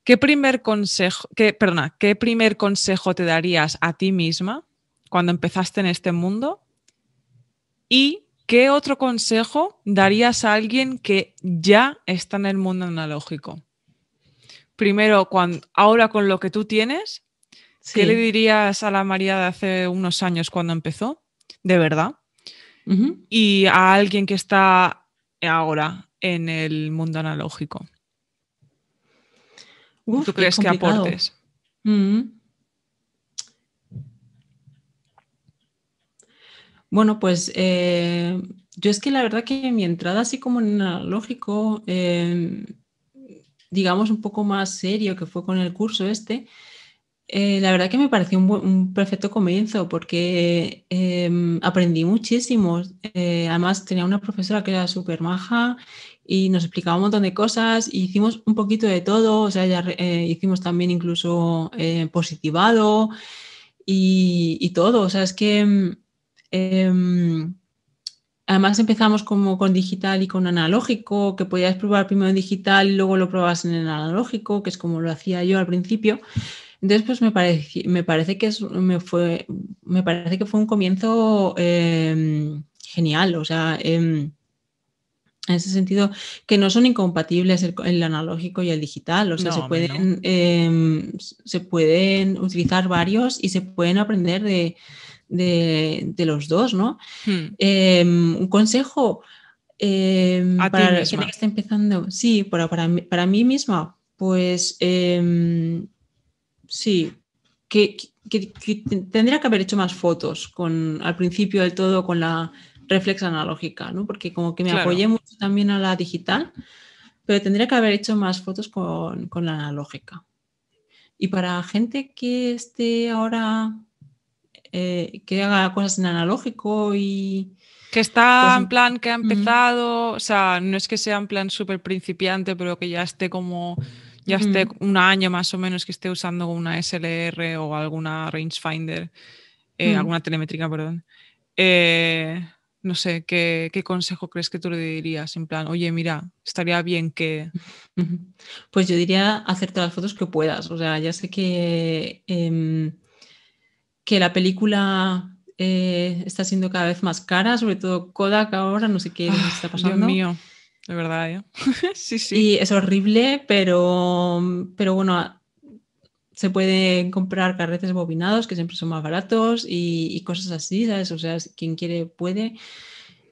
S1: ¿qué primer, consejo, perdona, ¿qué primer consejo te darías a ti misma cuando empezaste en este mundo? ¿Y ¿Qué otro consejo darías a alguien que ya está en el mundo analógico? Primero, ahora con lo que tú tienes, ¿qué le dirías a la María de hace unos años cuando empezó? De verdad. Y a alguien que está ahora en el mundo analógico. ¿Tú crees que aportes? Mm.
S2: Bueno, pues eh, yo es que la verdad que mi entrada así como en analógico, em, digamos un poco más serio que fue con el curso este, eh, la verdad que me pareció un, perfecto comienzo porque em, aprendí muchísimo. Eh, además tenía una profesora que era súper maja y nos explicaba un montón de cosas. y hicimos un poquito de todo, o sea, ya hicimos también incluso positivado y, y, todo. O sea, es que em, Em, además empezamos como con digital y con analógico, que podías probar primero en digital y luego lo probabas en el analógico, que es como lo hacía yo al principio. Entonces, pues me, parece que fue, parece que fue un comienzo em, genial. O sea, em, en ese sentido, que no son incompatibles el, analógico y el digital. O sea, se, pueden, se pueden utilizar varios y se pueden aprender de, de, los dos, ¿no? Hmm. Em, un consejo em, para la gente que está empezando, sí, para, para, para mí misma, pues em, sí, que, tendría que haber hecho más fotos con, al principio del todo con la reflex analógica, ¿no? Porque como que me apoyé mucho también a la digital, pero tendría que haber hecho más fotos con, con la analógica. Y para gente que esté ahora eh, que haga cosas en analógico y... Que está en
S1: plan que ha empezado, o sea, no es que sea en plan súper principiante, pero que ya esté como, ya esté un año más o menos que esté usando una SLR o alguna rangefinder, eh, alguna telemétrica, perdón. Eh, no sé, ¿qué, consejo crees que tú le dirías? En plan, oye, mira, estaría bien que... Pues yo diría hacer todas las fotos que
S2: puedas. O sea, ya sé que em, que la película eh, está siendo cada vez más cara, sobre todo Kodak ahora, no sé qué ah, está pasando. Dios mío, de verdad, ¿eh? sí, sí. Y es horrible, pero, pero bueno, ah, se pueden comprar carretes bobinados que siempre son más baratos y, cosas así, ¿sabes? O sea, quien quiere puede.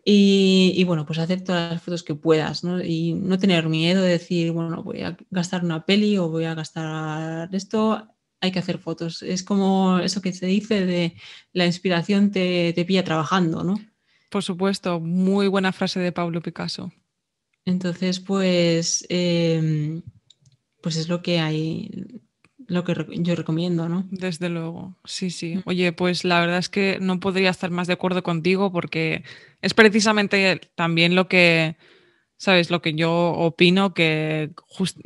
S2: Y, y, bueno, pues hacer todas las fotos que puedas, ¿no? Y no tener miedo de decir, bueno, voy a gastar una peli o voy a gastar esto hay que hacer fotos. Es como eso que se dice de la inspiración te, pilla trabajando, ¿no? Por supuesto, muy buena frase de Pablo Picasso. Entonces, pues, em, pues es lo que hay, lo que yo recomiendo, ¿no?
S1: Desde luego, sí, sí. Mm. Oye, pues la verdad es que no podría estar más de acuerdo contigo porque es precisamente también lo que, ¿sabes? Lo que yo opino que, just,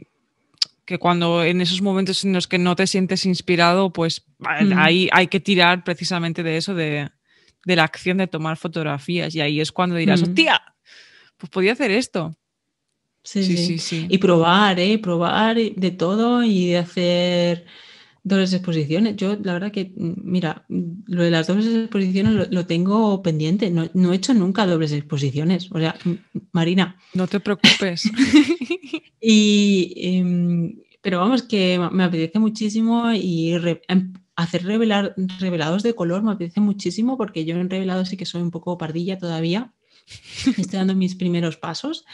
S1: que cuando en esos momentos en los que no te sientes inspirado, pues ah, ahí hay que tirar precisamente de eso, de, de, la acción de tomar fotografías. Y ahí es cuando dirás, tía, Pues podía hacer esto. Sí sí, sí, sí, sí. Y
S2: probar, ¿eh? Probar de todo y de hacer dobles exposiciones. Yo, la verdad que, mm, mira, mm, lo de las dobles exposiciones lo, tengo pendiente. No, he hecho nunca dobles exposiciones. O sea, Marina. No te preocupes. y, em, pero vamos, que me apetece muchísimo y em, hacer revelar, revelados de color me apetece muchísimo porque yo en revelados sí que soy un poco pardilla todavía. Estoy dando mis primeros pasos.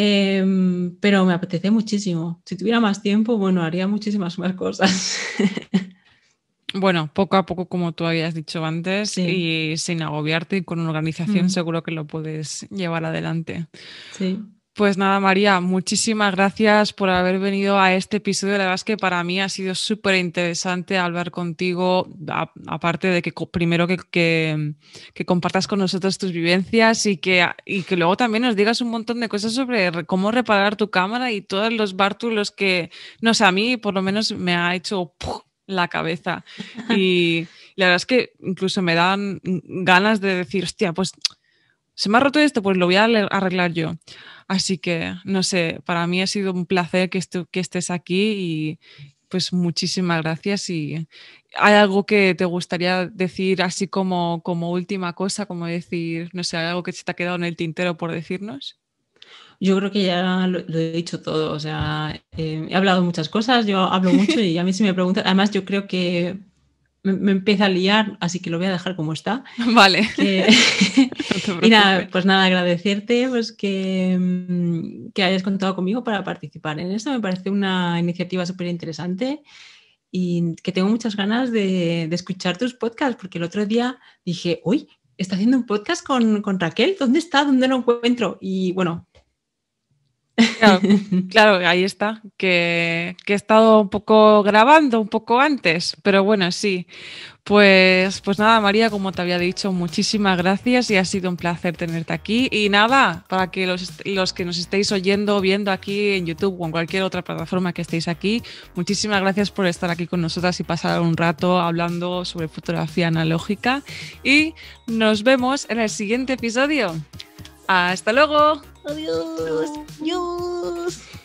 S2: Em, pero me apetece muchísimo. Si tuviera más tiempo, bueno, haría
S1: muchísimas más cosas. Bueno, poco a poco, como tú habías dicho antes, y sin agobiarte y con organización, seguro que lo puedes llevar adelante. Sí. Pues nada, María, muchísimas gracias por haber venido a este episodio. La verdad es que para mí ha sido súper interesante hablar contigo, aparte de que primero que, compartas con nosotros tus vivencias y que, que luego también nos digas un montón de cosas sobre cómo reparar tu cámara y todos los bártulos que, no sé, a mí por lo menos me ha hecho la cabeza. Y la verdad es que incluso me dan ganas de decir, hostia, pues se me ha roto esto, pues lo voy a arreglar yo. Así que, no sé, para mí ha sido un placer que, estés aquí y pues muchísimas gracias. Y hay algo que te gustaría decir así como, como última cosa, como decir, no sé, algo que se te ha quedado en el tintero por decirnos. Yo creo que ya lo, he dicho todo, o sea, eh, he hablado muchas cosas, yo
S2: hablo mucho y a mí se me pregunta, además yo creo que me, empieza a liar, así que lo voy a dejar como está. Vale. y nada, pues nada, agradecerte pues, mm, que, hayas contado conmigo para participar en esto. Me parece una iniciativa súper interesante y que tengo muchas ganas de, de, escuchar tus podcasts, porque el otro día dije, uy, está haciendo un podcast con, con, Raquel, ¿dónde está? ¿Dónde lo encuentro? Y bueno,
S1: Claro, ahí está, que, he estado un poco grabando un poco antes, pero bueno, sí. Pues, pues nada, María, como te había dicho, muchísimas gracias y ha sido un placer tenerte aquí. Y nada, para que los, los que nos estéis oyendo, viendo aquí en YouTube o en cualquier otra plataforma que estéis aquí, muchísimas gracias por estar aquí con nosotras y pasar un rato hablando sobre fotografía analógica. Y nos vemos en el siguiente episodio. Hasta luego. Adiós. Adiós.